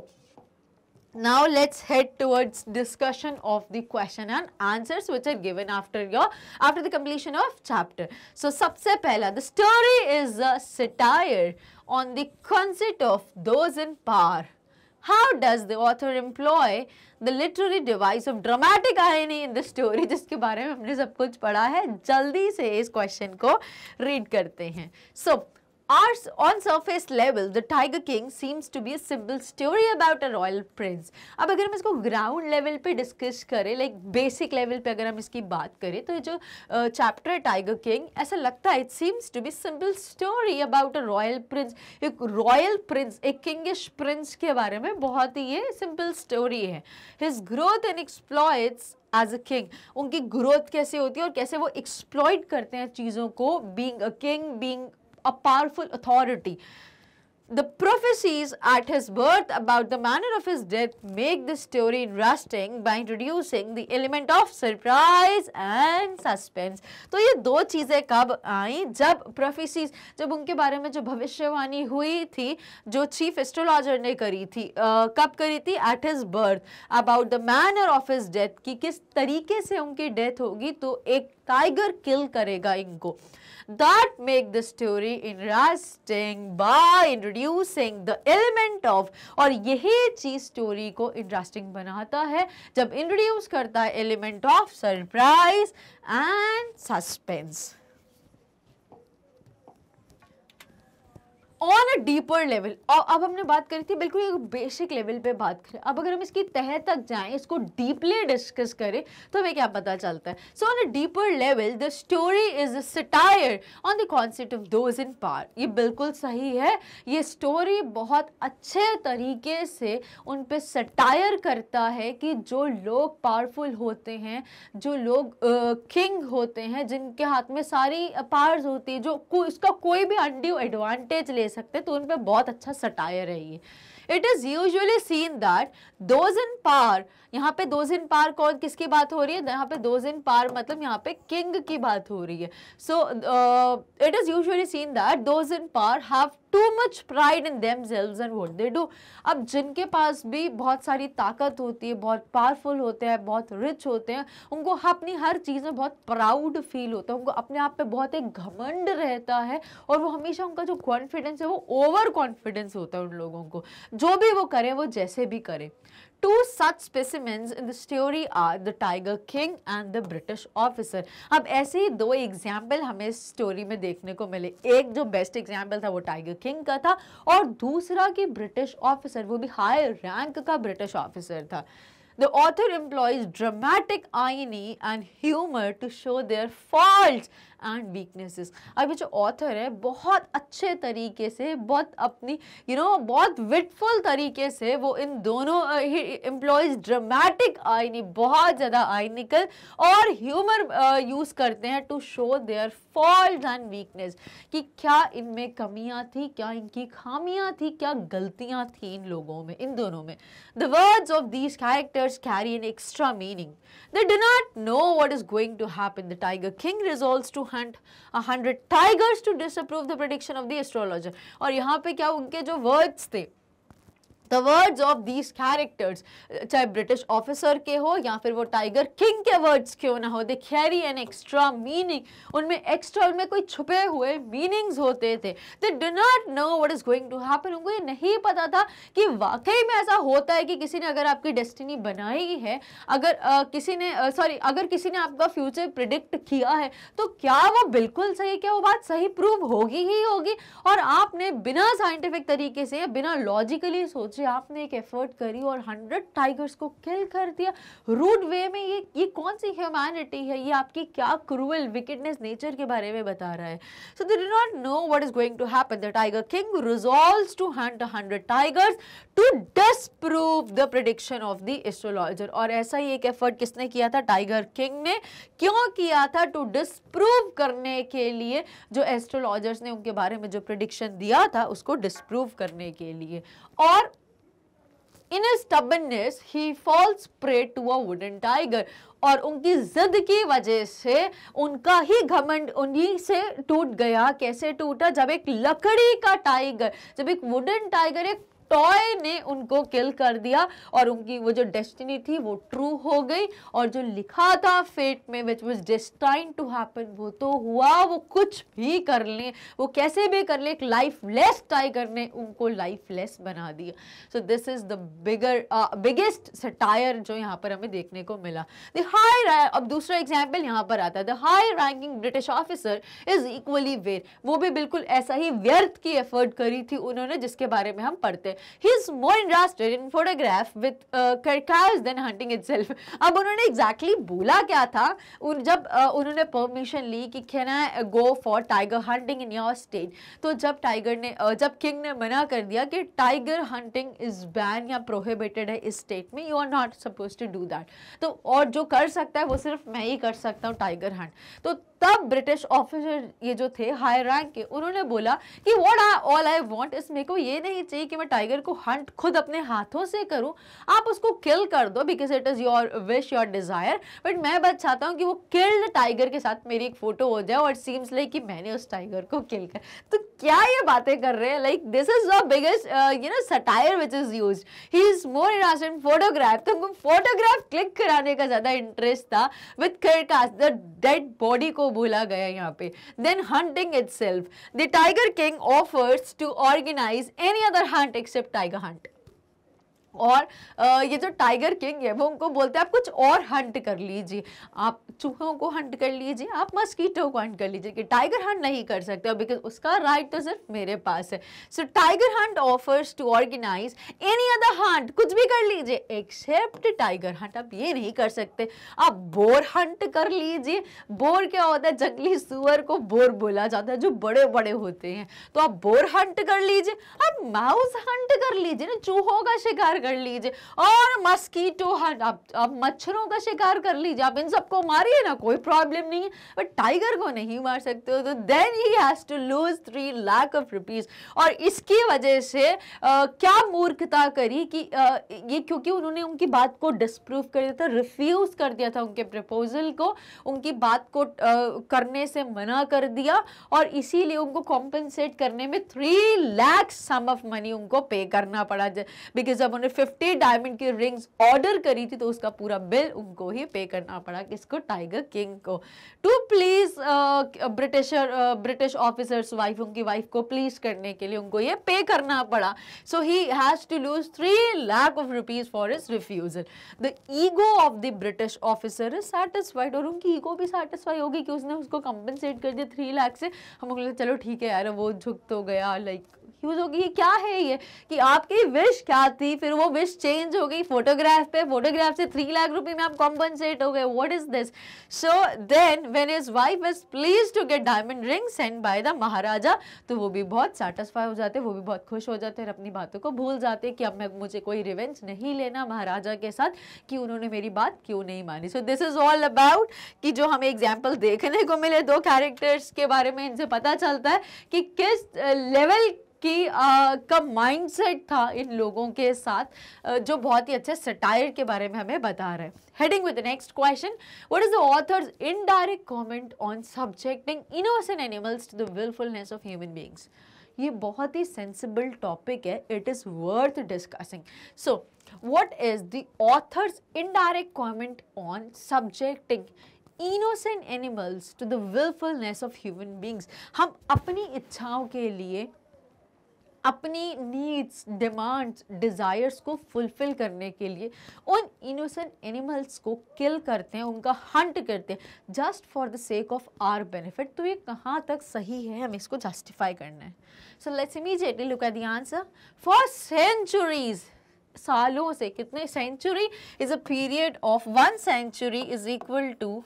Now let's head towards discussion of the question and answers which are given after your after the completion of chapter. So सबसे पहला the story is a satire on the concept of those in power. How does the author employ the literary device of dramatic irony in the story जिसके बारे में हमने सब कुछ पढ़ा है जल्दी से इस question को read करते हैं. So Our, on surface level, the Tiger King seems to be a simple story about a royal prince. अब अगर हम इसको ground level पे discuss करें, like basic level पे अगर हम इसकी बात करें, तो जो चैप्टर है टाइगर किंग, ऐसा लगता है it seems to be simple story about a royal prince. एक royal prince, एक kingish prince के बारे में बहुत ही ये simple story है. His growth and exploits as a king उनकी ग्रोथ कैसे होती है और कैसे वो एक्सप्लॉयट करते हैं चीज़ों को being a king being a powerful authority. The prophecies at his birth about the manner of his death make the story interesting by introducing the element of surprise and suspense. तो ये दो चीज़ें कब आई जब prophecies जब उनके बारे में जो भविष्यवाणी हुई थी जो chief astrologer ने करी थी आ, कब करी थी at his birth about the manner of his death कि किस तरीके से उनकी death होगी तो एक टाइगर किल करेगा इनको that make the story interesting by introducing the element of और यही चीज स्टोरी को इंटरेस्टिंग बनाता है जब इंट्रोड्यूस करता है element of surprise and suspense on a deeper level और अब हमने बात करी थी बिल्कुल एक बेसिक लेवल पे बात करें अब अगर हम इसकी तह तक जाएं इसको डीपली डिस्कस करें तो हमें क्या पता चलता है so on a deeper level the story is a satire on the concept of those in power ये बिल्कुल सही है ये स्टोरी बहुत अच्छे तरीके से उन पर सटायर करता है कि जो लोग पावरफुल होते हैं जो लोग किंग होते हैं जिनके हाथ में सारी पार्स होती है जो को, इसका कोई भी अनड्यू एडवांटेज ले सकते तो उन पर बहुत अच्छा सटायर है ये it is usually seen that those in power यहाँ पे दो जिन पार कौन किसकी बात हो रही है यहाँ पे दो जिन पार मतलब यहाँ पे किंग की बात हो रही है so it is usually seen that those in power have too much pride in themselves and what they do अब जिनके पास भी बहुत सारी ताकत होती है बहुत पावरफुल होते हैं बहुत रिच होते हैं उनको अपनी हर चीज़ में बहुत प्राउड फील होता है उनको अपने आप पे बहुत एक घमंड रहता है और वो हमेशा उनका जो कॉन्फिडेंस है वो ओवर कॉन्फिडेंस होता है उन लोगों को जो भी वो करें वो जैसे भी करें to such specimens in the are the tiger king and the British officer अब ऐसे ही दो एग्जाम्पल हमें स्टोरी में देखने को मिले एक जो बेस्ट एग्जाम्पल था वो टाइगर किंग का था और दूसरा की ब्रिटिश ऑफिसर वो भी हाई रैंक का ब्रिटिश ऑफिसर था the author employs dramatic irony and humour to show their fault and weaknesses अब ये जो ऑथर है बहुत अच्छे तरीके से बहुत अपनी यू you नो know, बहुत विटफुल तरीके से वो इन दोनों एम्प्लॉयज ड्रामेटिक आईनी बहुत ज़्यादा आई निकल और ह्यूमर यूज़ करते हैं to show their fault and weakness कि क्या इनमें कमियाँ थी क्या इनकी खामियाँ थी क्या गलतियाँ थी इन लोगों में इन दोनों में the words of these characters carry an extra meaning they do not know what is going to happen the tiger king resolve to hunt a hundred tigers to disapprove the prediction of the astrologer. और यहाँ पे क्या उनके जो words थे the words of these characters चाहे British officer के हो या फिर वो टाइगर किंग के वर्ड्स क्यों ना हो they carry an extra meaning उनमें एक्स्ट्रा उनमें कोई छुपे हुए मीनिंग्स होते थे they do not know what is going to happen उनको ये नहीं पता था कि वाकई में ऐसा होता है कि किसी ने अगर आपकी डेस्टिनी बनाई है अगर आ, किसी ने सॉरी अगर किसी ने आपका फ्यूचर प्रिडिक्ट किया है तो क्या वो बिल्कुल सही क्या वो बात सही प्रूव होगी ही होगी और आपने बिना साइंटिफिक तरीके से बिना लॉजिकली सोच सोचिए आपने एक एफर्ट करी और हंड्रेड टाइगर्स को किल कर दिया रूड वे में ये ये कौन सी ह्यूमैनिटी है ये आपकी क्या क्रूअल विकेटनेस नेचर के बारे में बता रहा है so they do not know what is going to happen the tiger king resolve to hunt hundred tigers to disprove the prediction of the astrologer और ऐसा ही एक एफर्ट किसने किया था टाइगर किंग ने क्यों किया था टू डिसप्रूव करने के लिए जो एस्ट्रोलॉजर्स ने उनके बारे में जो प्रडिक्शन दिया था उसको डिसप्रूव करने के लिए और in stubbornness he falls prey to a wooden tiger और उनकी ज़िद की वजह से उनका ही घमंड उन्हीं से टूट गया कैसे टूटा जब एक लकड़ी का टाइगर जब एक वुडन टाइगर एक टॉय ने उनको किल कर दिया और उनकी वो जो डेस्टिनी थी वो ट्रू हो गई और जो लिखा था फेट में which was destine to happen वो तो हुआ वो कुछ भी कर लें वो कैसे भी कर लें एक लाइफ लेस टाइगर ने उनको लाइफ लेस बना दिया so this is the bigger biggest satire जो यहाँ पर हमें देखने को मिला द हाई अब दूसरा एग्जाम्पल यहाँ पर आता है the high ranking British officer is equally where वो भी बिल्कुल ऐसा ही व्यर्थ की एफर्ट करी थी उन्होंने जिसके बारे में हम पढ़ते he is more interested in photograph with carcass than hunting it अब उन्होंने एग्जैक्टली exactly बोला क्या था उन जब uh, उन्होंने परमिशन ली कि can I go for tiger hunting in your state तो जब टाइगर ने uh, जब किंग ने मना कर दिया कि टाइगर हंटिंग इज़ बैन या प्रोहिबिटेड है इस स्टेट में you are not suppose to do that तो और जो कर सकता है वो सिर्फ मैं ही कर सकता हूँ टाइगर हंट तो तब ब्रिटिश ऑफिसर ये जो थे हाई रैंक के उन्होंने बोला कि what I all I want is मेरे को ये नहीं चाहिए कि मैं टाइगर को हंट खुद अपने हाथों से करूँ आप उसको किल कर दो because it is your wish your desire but मैं बस चाहता हूँ कि वो किल्ड टाइगर के साथ मेरी एक फ़ोटो हो जाए और सीम्स लाइक कि मैंने उस टाइगर को किल कर तो क्या ये बातें कर रहे हैं like this is the biggest you know satire which is use he is more in in photograph तो फोटोग्राफ क्लिक कराने का ज़्यादा इंटरेस्ट था विथ खिरकास द डेड बॉडी को भूला गया यहाँ पे then hunting itself the tiger king offers to organize any other hunt except tiger hunt और ये जो टाइगर किंग है वो उनको बोलते हैं आप कुछ और हंट कर लीजिए आप चूहों को हंट कर लीजिए आप मस्कीटो को हंट कर लीजिए कि टाइगर हंट नहीं कर सकते बिकॉज उसका राइट तो सिर्फ मेरे पास है so tiger hunt offers to organize any other hunt कुछ भी कर लीजिए एक्सेप्ट टाइगर हंट आप ये नहीं कर सकते आप बोर हंट कर लीजिए बोर क्या होता है जंगली सुअर को बोर बोला जाता है जो बड़े बड़े होते हैं तो आप बोर हंट कर लीजिए आप माउस हंट कर लीजिए ना चूहों का शिकार कर रगड़ लीजिए और मस्कीटो हट अब अब मच्छरों का शिकार कर लीजिए आप इन सबको मारिए ना कोई प्रॉब्लम नहीं है बट टाइगर को नहीं मार सकते हो तो then he has to lose three lakh of rupees और इसकी वजह से आ, क्या मूर्खता करी कि आ, ये क्योंकि उन्होंने उनकी बात को डिसप्रूव कर दिया था रिफ्यूज़ कर दिया था उनके प्रपोजल को उनकी बात को आ, करने से मना कर दिया और इसीलिए उनको कॉम्पनसेट करने में three lakhs sum of money उनको पे करना पड़ा बिकॉज जब उन्हें फिफ्टी डायमंड की रिंग्स ऑर्डर करी थी तो उसका पूरा बिल उनको ही पे करना पड़ा किसको टाइगर किंग को टू तो please Britisher British officers wife उनकी वाइफ को प्लीज करने के लिए उनको ये पे करना पड़ा so he has to lose three lakh of rupees for is refusal the ego of the British officer is satisfied और उनकी ईगो भी सेटिस्फाई होगी कि उसने उसको कंपनसेट कर दिया थ्री लाख से हम लोग चलो ठीक है यार वो झुक तो गया लाइक कंफ्यूज होगी ये क्या है ये कि आपकी विश क्या थी फिर वो विश चेंज हो गई फोटोग्राफ पे फोटोग्राफ से थ्री लाख रुपए में आप कॉम्पनसेट हो गए what is this so then when is wife is please to get diamond ring send by the Maharaja तो वो भी बहुत सेटिस्फाई हो जाते वो भी बहुत खुश हो जाते और अपनी बातों को भूल जाते कि अब मैं मुझे कोई रिवेंज नहीं लेना महाराजा के साथ कि उन्होंने मेरी बात क्यों नहीं मानी so this is all about कि जो हमें एग्जाम्पल देखने को मिले दो कैरेक्टर्स के बारे में इनसे पता चलता है कि किस लेवल uh, कि आ, का माइंडसेट था इन लोगों के साथ जो बहुत ही अच्छे सटायर के बारे में हमें बता रहे हैं heading with next question what is the author's indirect comment on subjecting innocent animals to the wilfulness of human beings ये बहुत ही सेंसिबल टॉपिक है it is worth discussing so what is the author's indirect comment on subjecting innocent animals to the wilfulness of human beings हम अपनी इच्छाओं के लिए अपनी नीड्स डिमांड्स डिज़ायर्स को फुलफ़िल करने के लिए उन इनोसेंट एनिमल्स को किल करते हैं उनका हंट करते हैं just for the sake of our benefit तो ये कहाँ तक सही है हमें इसको जस्टिफाई करना है so let's immediately look at the answer for centuries सालों से कितने century is a period of one century is equal to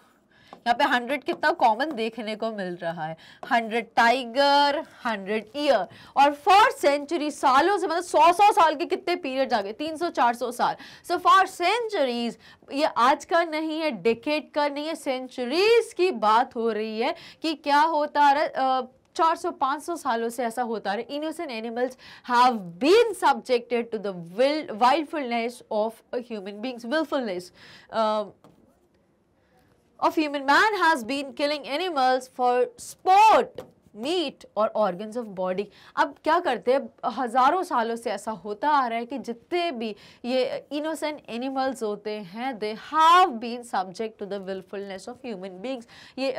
यहाँ पे हंड्रेड कितना कॉमन देखने को मिल रहा है हंड्रेड टाइगर हंड्रेड ईयर और फर्स्ट सेंचुरी सालों से मतलब सौ सौ साल के कितने पीरियड आ गए तीन सौ चार सौ साल सो फॉर सेंचुरीज ये आज का नहीं है डिकेट का नहीं है सेंचुरीज की बात हो रही है कि क्या होता रहा चार सौ पाँच सौ सालों से ऐसा होता रहा innocent animals have been subjected to the will wildfulness of human beings wilfulness of human man has been killing animals for sport. Meat और ऑर्गन्स ऑफ बॉडी अब क्या करते हैं हज़ारों सालों से ऐसा होता आ रहा है कि जितने भी ये इनोसेंट एनिमल्स होते हैं they have been subject to the wilfulness of human beings ये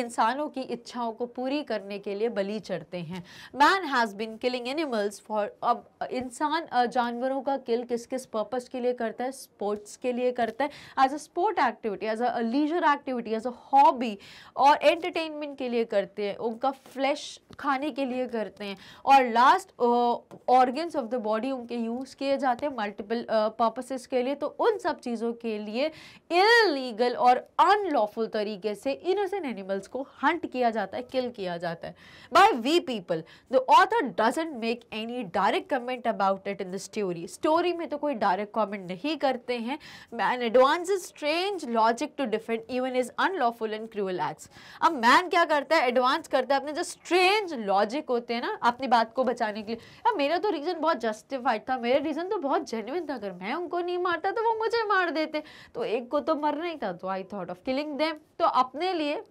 इंसानों की इच्छाओं को पूरी करने के लिए बली चढ़ते हैं man has been killing animals for अब इंसान जानवरों का किल किस किस पर्पज़ के लिए करता है स्पोर्ट्स के लिए करता है as a sport activity as a leisure activity as a hobby और एंटरटेनमेंट के लिए करते हैं उनका फ्लैश खाने के लिए करते हैं और last organs of the body उनके यूज़ किए जाते हैं मल्टीपल पर्पसेस के लिए तो उन सब चीज़ों के लिए इलीगल और अनलॉफुल तरीके से इनोसेंट एनिमल्स को हंट किया जाता है किल किया जाता है by we people the author doesn't make any direct comment about it in the story story में तो कोई डायरेक्ट कॉमेंट नहीं करते हैं man advance strange logic to defend even is unlawful and cruel acts अब मैन क्या करता है एडवांस करता है अपने जो स्ट्रेंज लॉजिक होते हैं ना अपनी बात को बचाने के लिए यार मेरा तो रीज़न बहुत जस्टिफाइड था मेरा रीज़न तो बहुत जेन्यन था अगर मैं उनको नहीं मारता तो वो मुझे मार देते तो एक को तो मरना ही था तो I thought of killing them तो अपने लिए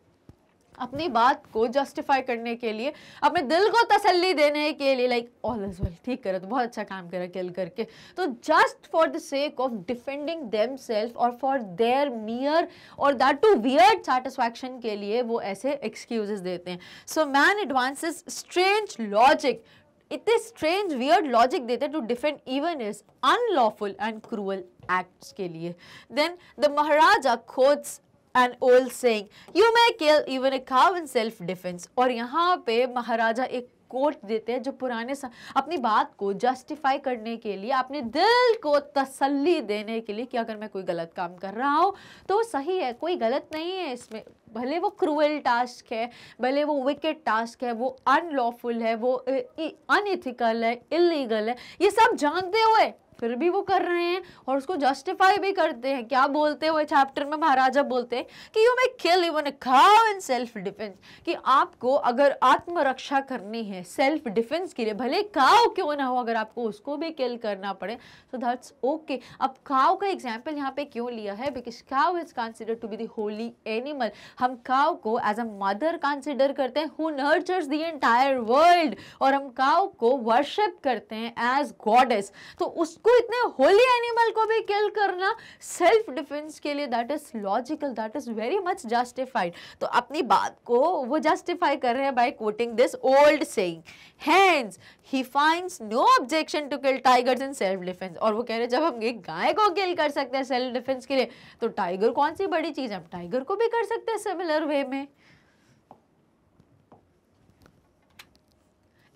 अपनी बात को जस्टिफाई करने के लिए अपने दिल को तसल्ली देने के लिए लाइक ऑल इज वेल ठीक करो तो बहुत अच्छा काम करा किल करके तो just for the sake of defending themself और फॉर देयर मियर और दैट टू वियर्ड सेटिस्फैक्शन के लिए वो ऐसे एक्सक्यूजेस देते हैं so man advance strange logic इतने स्ट्रेंज वियर्ड लॉजिक देते हैं to defend even is unlawful and cruel acts के लिए देन द महाराजा खोज an old saying you may kill even a cow in self defence और यहाँ पे महाराजा एक कोट देते हैं जो पुराने अपनी बात को जस्टिफाई करने के लिए अपने दिल को तसल्ली देने के लिए कि अगर मैं कोई गलत काम कर रहा हूँ तो वो सही है कोई गलत नहीं है इसमें भले वो क्रूअल टास्क है भले वो विकेट टास्क है वो अनलॉफुल है वो अनइथिकल है इलीगल है ये सब जानते हुए फिर भी वो कर रहे हैं और उसको जस्टिफाई भी करते हैं क्या बोलते हैं वो चैप्टर में महाराजा बोलते हैं कि यू मे किल इवन ए खाव इन सेल्फ डिफेंस कि आपको अगर आत्मरक्षा करनी है सेल्फ डिफेंस के लिए भले काव क्यों ना हो अगर आपको उसको भी किल करना पड़े तो दैट्स ओके अब काव का एग्जाम्पल यहाँ पे क्यों लिया है because cow is consider to be the holy animal हम काव को एज अ मदर कंसिडर करते हैं who nurtures the entire world और हम काव को वर्शिप करते हैं एज गॉडेस तो उसको वो इतने होली एनिमल को भी किल करना सेल्फ डिफेंस के लिए that is logical that is very much justified तो अपनी बात को वो जस्टिफाई कर रहे हैं by quoting this old saying hence he finds no objection to kill tigers in self defence और वो कह रहे हैं जब हम एक गाय को किल कर सकते हैं सेल्फ डिफेंस के लिए तो टाइगर कौन सी बड़ी चीज़ है हम टाइगर को भी कर सकते हैं सिमिलर वे में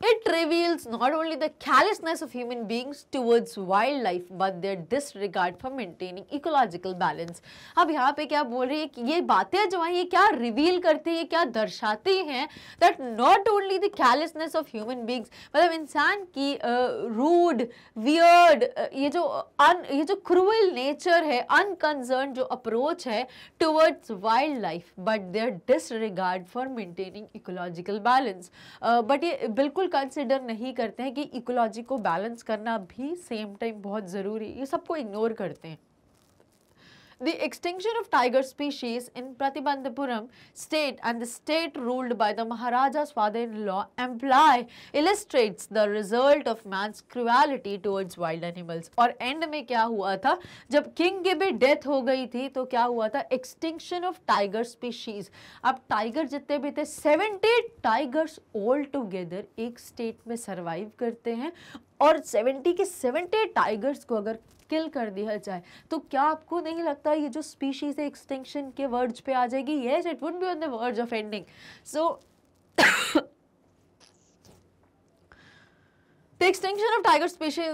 It reveals not only the callousness of human beings towards wildlife but their disregard for maintaining ecological balance. अब यहाँ पे क्या बोल रही है कि ये बातें जो हैं ये क्या रिवील करती है क्या दर्शाती हैं that not only the callousness of human beings मतलब इंसान की रूड uh, वियर्ड uh, ये जो अन uh, ये जो क्रूअल नेचर है अनकंसर्न जो अप्रोच है towards wild life but their disregard for maintaining ecological balance but ये बिल्कुल कंसिडर नहीं करते हैं कि इकोलॉजी को बैलेंस करना भी सेम टाइम बहुत ज़रूरी ये सबको इग्नोर करते हैं the extinction of tiger species in Pratibandhapuram state and the state ruled by the Maharaja Swadhin law imply illustrates the result of man's cruelty towards wild animals. और end में क्या हुआ था जब king की भी death हो गई थी तो क्या हुआ था extinction of tiger species. अब tiger जितने भी थे 70 tigers all together एक state में survive करते हैं और 70 के 70 टाइगर्स को अगर किल कर दिया जाए तो क्या आपको नहीं लगता ये जो स्पीशीज़ है एक्सटिंक्शन के वर्ड्स पे आ जाएगी ये it would be on the words of ending so the extension of tiger species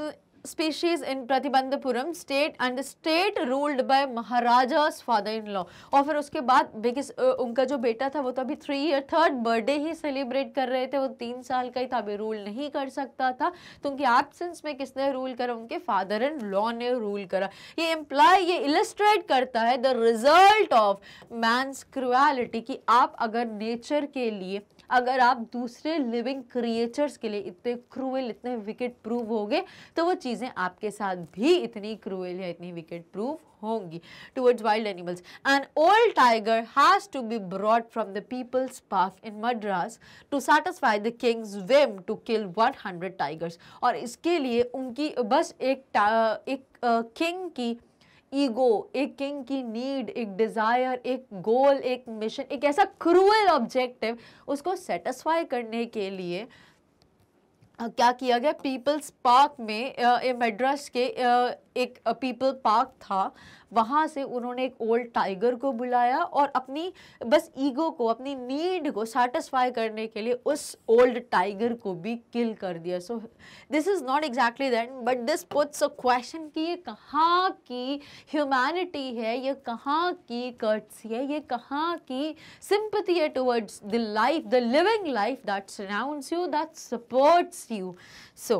species in Pratibandhapuram state and the state ruled by Maharaja's father-in-law और फिर उसके बाद बिकॉज उनका जो बेटा था वो तो अभी थ्री ईयर थर्ड बर्थडे ही सेलिब्रेट कर रहे थे वो तीन साल का ही था अभी रूल नहीं कर सकता था तो उनकी एबसेंस में किसने रूल करा उनके फादर इन लॉ ने रूल करा ये एम्प्लॉय ये इलस्ट्रेट करता है the result of man's cruelty कि आप अगर नेचर के लिए अगर आप दूसरे लिविंग क्रिएचर्स के लिए इतने क्रूएल इतने विकेट प्रूव होंगे तो वो चीज़ें आपके साथ भी इतनी क्रूएल या इतनी विकेट प्रूफ होंगी towards wild animals an old tiger has to be brought from the people's park in Madras to satisfy the king's whim to kill hundred tigers और इसके लिए उनकी बस एक एक किंग की ईगो एक किंग की नीड एक डिज़ायर एक गोल एक मिशन एक ऐसा क्रूअल ऑब्जेक्टिव उसको सेटिस्फाई करने के लिए क्या किया गया पीपल्स पार्क में मेड्रास के एक पीपल पार्क था वहाँ से उन्होंने एक ओल्ड टाइगर को बुलाया और अपनी बस ईगो को अपनी नीड को सेटिस्फाई करने के लिए उस ओल्ड टाइगर को भी किल कर दिया so this is not exactly that but this puts a question कि ये कहाँ की ह्यूमैनिटी है ये कहाँ की कर्ट्सी है ये कहाँ की सिंपथी है towards the life the living life that surrounds you that supports you so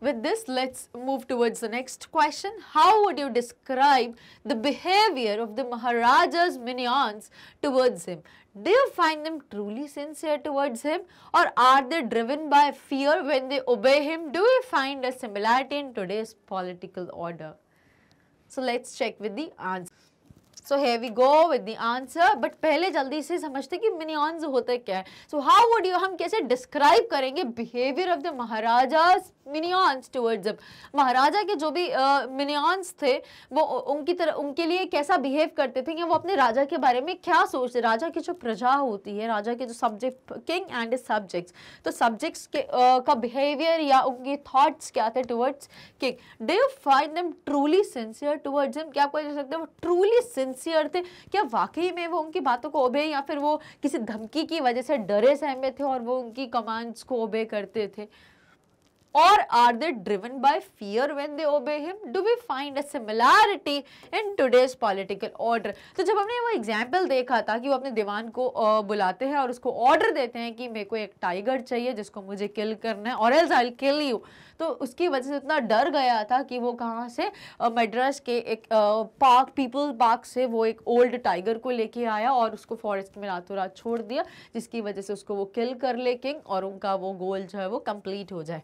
With this, let's move towards the next question. How would you describe the behavior of the Maharaja's minions towards him? Do you find them truly sincere towards him or are they driven by fear when they obey him? Do you find a similarity in today's political order? So, let's check with the answer. So here we go with the answer but पहले जल्दी से समझते कि मिनियॉन्स होते क्या है so how would you हम कैसे डिस्क्राइब करेंगे behaviour of the Maharaja minions towards अब महाराजा के जो भी मिनियॉन्स uh, थे वो उनकी तरह उनके लिए कैसा बिहेव करते थे कि वो अपने राजा के बारे में क्या सोचते राजा की जो प्रजा होती है राजा के जो सब्जेक्ट किंग एंड सब्जेक्ट्स तो सब्जेक्ट्स के uh, का बिहेवियर या उनके थॉट्स क्या थे towards king they find them truly sincere towards him क्या आपको कह सकते हो ट्रूली सिंसियर थे क्या वाकई में वो उनकी बातों को ओबे या फिर वो किसी धमकी की वजह से डरे सहमे थे और वो उनकी कमांड्स को ओबे करते थे और are they driven by fear when they obey him do we find a similarity in today's political order तो जब हमने वो एग्जांपल देखा था कि वो अपने दीवान को बुलाते हैं और उसको ऑर्डर देते हैं कि मेरे को एक टाइगर चाहिए जिसको मुझे किल करना है और else I will kill you तो उसकी वजह से इतना डर गया था कि वो कहाँ से मद्रास के एक पार्क पीपल पार्क से वो एक ओल्ड टाइगर को लेके आया और उसको फॉरेस्ट में रातों रात छोड़ दिया जिसकी वजह से उसको वो किल कर ले किंग और उनका वो गोल जो है वो कंप्लीट हो जाए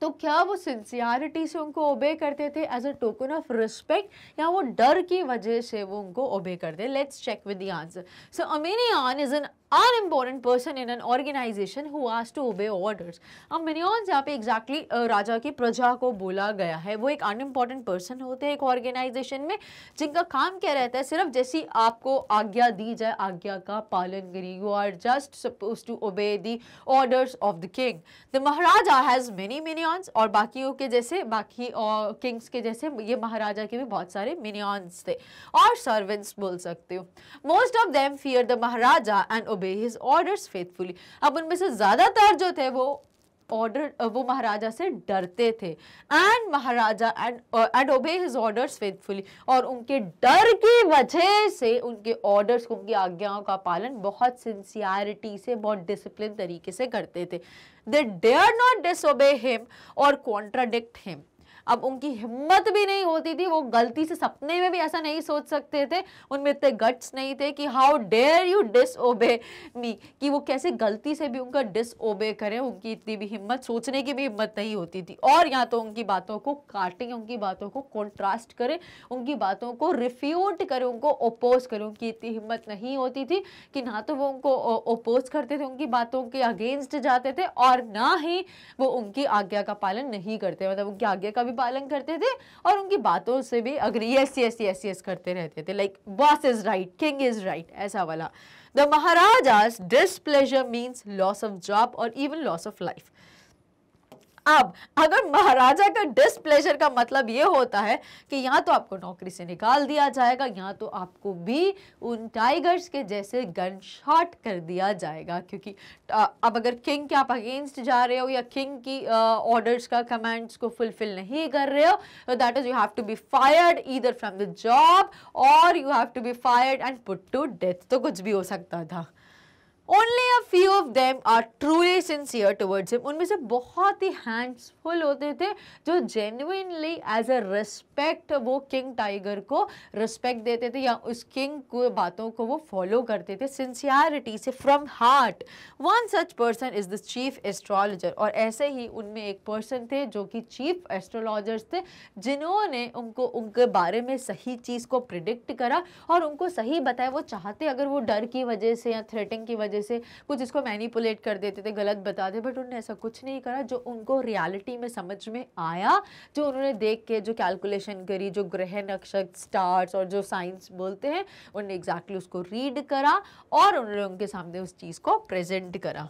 तो क्या वो सिंसियरिटी से उनको ओबे करते थे as a token of respect या वो डर की वजह से वो उनको ओबे करते let's check with the answer so a minion is unimportant person in an organization who has to obey orders अब मिनियॉन्स यहाँ पे एग्जैक्टली exactly, uh, राजा की प्रजा को बोला गया है वो एक अनइम्पॉर्टेंट पर्सन होते हैं एक ऑर्गेनाइजेशन में जिनका काम क्या रहता है सिर्फ जैसी आपको आज्ञा दी जाए आज्ञा का पालन करी you are just suppose to obey the orders of the king the Maharaja has many minions और बाकी के जैसे बाकी किंग्स के जैसे ये महाराजा के भी बहुत सारे मिनियॉन्स थे और सर्वेंट्स बोल सकते हो most of them fear the Maharaja and obey his orders faithfully अब उनमें से ज़्यादातर जो थे वो ऑर्डर वो महाराजा से डरते थे and Maharaja and and obey his orders faithfully और उनके डर की वजह से उनके ऑर्डर्स को उनकी आज्ञाओं का पालन बहुत सिंसियरिटी से बहुत डिसिप्लिन तरीके से करते थे they dare not disobey him और कॉन्ट्राडिक्ट हिम अब उनकी हिम्मत भी नहीं होती थी वो गलती से सपने में भी ऐसा नहीं सोच सकते थे उनमें इतने गट्स नहीं थे कि how dare you dis me कि वो कैसे गलती से भी उनका ओबे करें उनकी इतनी भी हिम्मत सोचने की भी हिम्मत नहीं होती थी और या तो उनकी बातों को काटें उनकी बातों को कॉन्ट्रास्ट करें उनकी बातों को रिफ्यूट करें उनको ओपोज करें उनकी इतनी हिम्मत नहीं होती थी कि ना तो वो उनको ओपोज करते थे उनकी बातों के अगेंस्ट जाते थे और ना ही वो उनकी आज्ञा का पालन नहीं करते मतलब उनकी आज्ञा का भी भी पालन करते थे और उनकी बातों से भी agree yes yes yes yes करते रहते थे like boss is right king is right ऐसा वाला the Maharaja's pleasure means loss of job और इवन लॉस ऑफ लाइफ अब अगर महाराजा का डिस्प्लेजर का मतलब ये होता है कि यहाँ तो आपको नौकरी से निकाल दिया जाएगा या तो आपको भी उन टाइगर्स के जैसे गन शॉट कर दिया जाएगा क्योंकि अब अगर किंग के आप अगेंस्ट जा रहे हो या किंग की ऑर्डर्स का कमांड्स को फुलफिल नहीं कर रहे हो तो that is you have to be fired either from the job और you have to be fired and put to death तो कुछ भी हो सकता था only a few of them are truly sincere towards him उनमें से बहुत ही हैंड्सफुल होते थे जो जेन्यनली एज अ रिस्पेक्ट वो किंग टाइगर को रिस्पेक्ट देते थे या उस किंग को बातों को वो फॉलो करते थे सिंसियरिटी से from heart one such person is the chief astrologer और ऐसे ही उनमें एक पर्सन थे जो कि चीफ एस्ट्रोलॉजर्स थे जिन्होंने उनको उनके बारे में सही चीज़ को प्रिडिक्ट करा और उनको सही बताया वो चाहते अगर वो डर की वजह से या थ्रेटिंग की वजह वजह से कुछ इसको मैनिपुलेट कर देते थे गलत बताते बट उन्होंने ऐसा कुछ नहीं करा जो उनको रियलिटी में समझ में आया जो उन्होंने देख के जो कैलकुलेशन करी जो ग्रह नक्षत्र स्टार्स और जो साइंस बोलते हैं उन्होंने एग्जैक्टली exactly उसको रीड करा और उन्होंने उनके सामने उस चीज़ को प्रेजेंट करा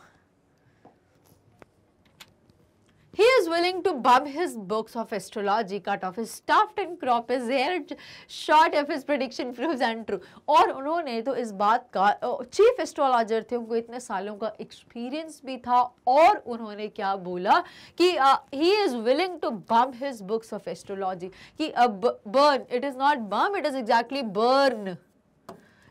He is willing to bub his books of astrology, cut off his stuffed and crop his hair short if his prediction proves untrue. और उन्होंने तो इस बात का चीफ एस्ट्रोलॉजर थे उनको इतने सालों का एक्सपीरियंस भी था और उन्होंने क्या बोला कि he is willing to bum his books of astrology कि burn it is not bum it is exactly burn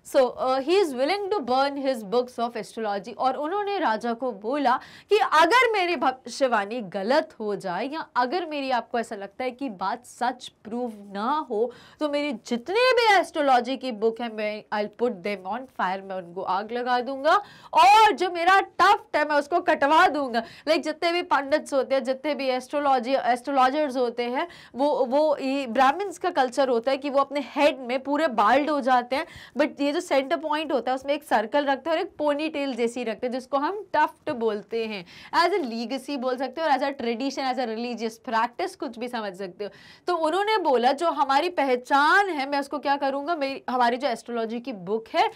so he is willing to burn his books of astrology और उन्होंने राजा को बोला कि अगर मेरी भविष्यवाणी गलत हो जाए या अगर मेरी आपको ऐसा लगता है कि बात सच प्रूव ना हो तो मेरी जितने भी एस्ट्रोलॉजी की बुक है मैं I put them on fire मैं उनको आग लगा दूंगा और जो मेरा टफ्ट है मैं उसको कटवा दूंगा लाइक जितने भी पंडित्स होते हैं जितने भी एस्ट्रोलॉजी एस्ट्रोलॉजर्स होते हैं वो वो ब्राह्मण्स का कल्चर होता है कि वो अपने हेड में पूरे बाल्ड हो जाते हैं बट ये जो सेंटर पॉइंट होता है उसमें एक सर्कल रखते हैं और एक पोनी टेल जैसी रखते हैं जिसको हम टफ्ट बोलते हैं एज ए लीगसी बोल सकते हो और as a tradition as a religious practice कुछ भी समझ सकते हो तो उन्होंने बोला जो हमारी पहचान है मैं उसको क्या करूँगा मेरी हमारी जो एस्ट्रोलॉजी की बुक है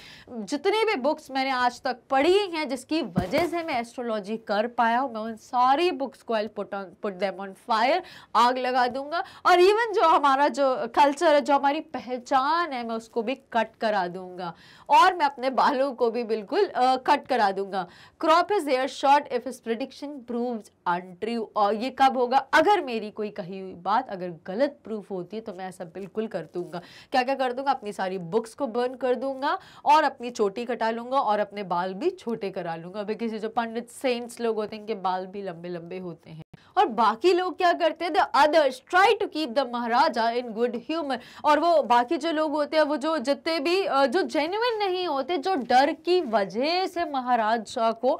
जितने भी बुक्स मैंने आज तक पढ़ी हैं जिसकी वजह से मैं एस्ट्रोलॉजी कर पाया हूँ मैं उन सारी बुक्स को I put on put them on fire आग लगा दूंगा और इवन जो हमारा जो कल्चर है जो हमारी पहचान है मैं उसको भी कट करा दूंगा दूंगा और मैं अपने बालों को भी बिल्कुल कट करा दूंगा crop is hair short if this prediction prove untrue और ये कब होगा अगर मेरी कोई कही हुई बात अगर गलत प्रूफ होती है तो मैं ऐसा बिल्कुल कर दूंगा क्या क्या कर दूंगा अपनी सारी बुक्स को बर्न कर दूंगा और अपनी चोटी कटा लूंगा और अपने बाल भी छोटे करा लूंगा बिकॉज ये जो पंडित सेंट्स लोग होते हैं इनके बाल भी लंबे लंबे होते हैं और बाकी लोग क्या करते हैं the others try to keep the Maharaja in good humour और वो बाकी जो लोग होते हैं वो जो जितने भी जो जेन्युन नहीं होते जो डर की वजह से महाराज को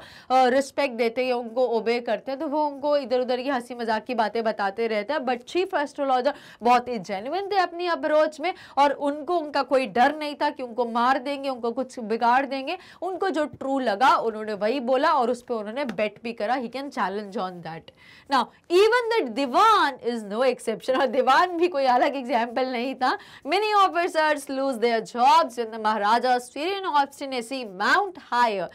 रिस्पेक्ट देते हैं उनको ओबे करते हैं तो वो उनको इधर उधर की हंसी मजाक की बातें बताते रहते हैं बट चीफ एस्ट्रोलॉजर बहुत ही जेन्युन थे अपनी अप्रोच में और उनको उनका कोई डर नहीं था कि उनको मार देंगे उनको कुछ बिगाड़ देंगे उनको जो ट्रू लगा उन्होंने वही बोला और उस पर उन्होंने बेट भी करा ही कैन चैलेंज ऑन दैट ना even that Dewan is no exception और दीवान भी कोई अलग एग्जाम्पल नहीं था many officers lose their jobs in the Maharaj Raja's Syrian obstinacy mount higher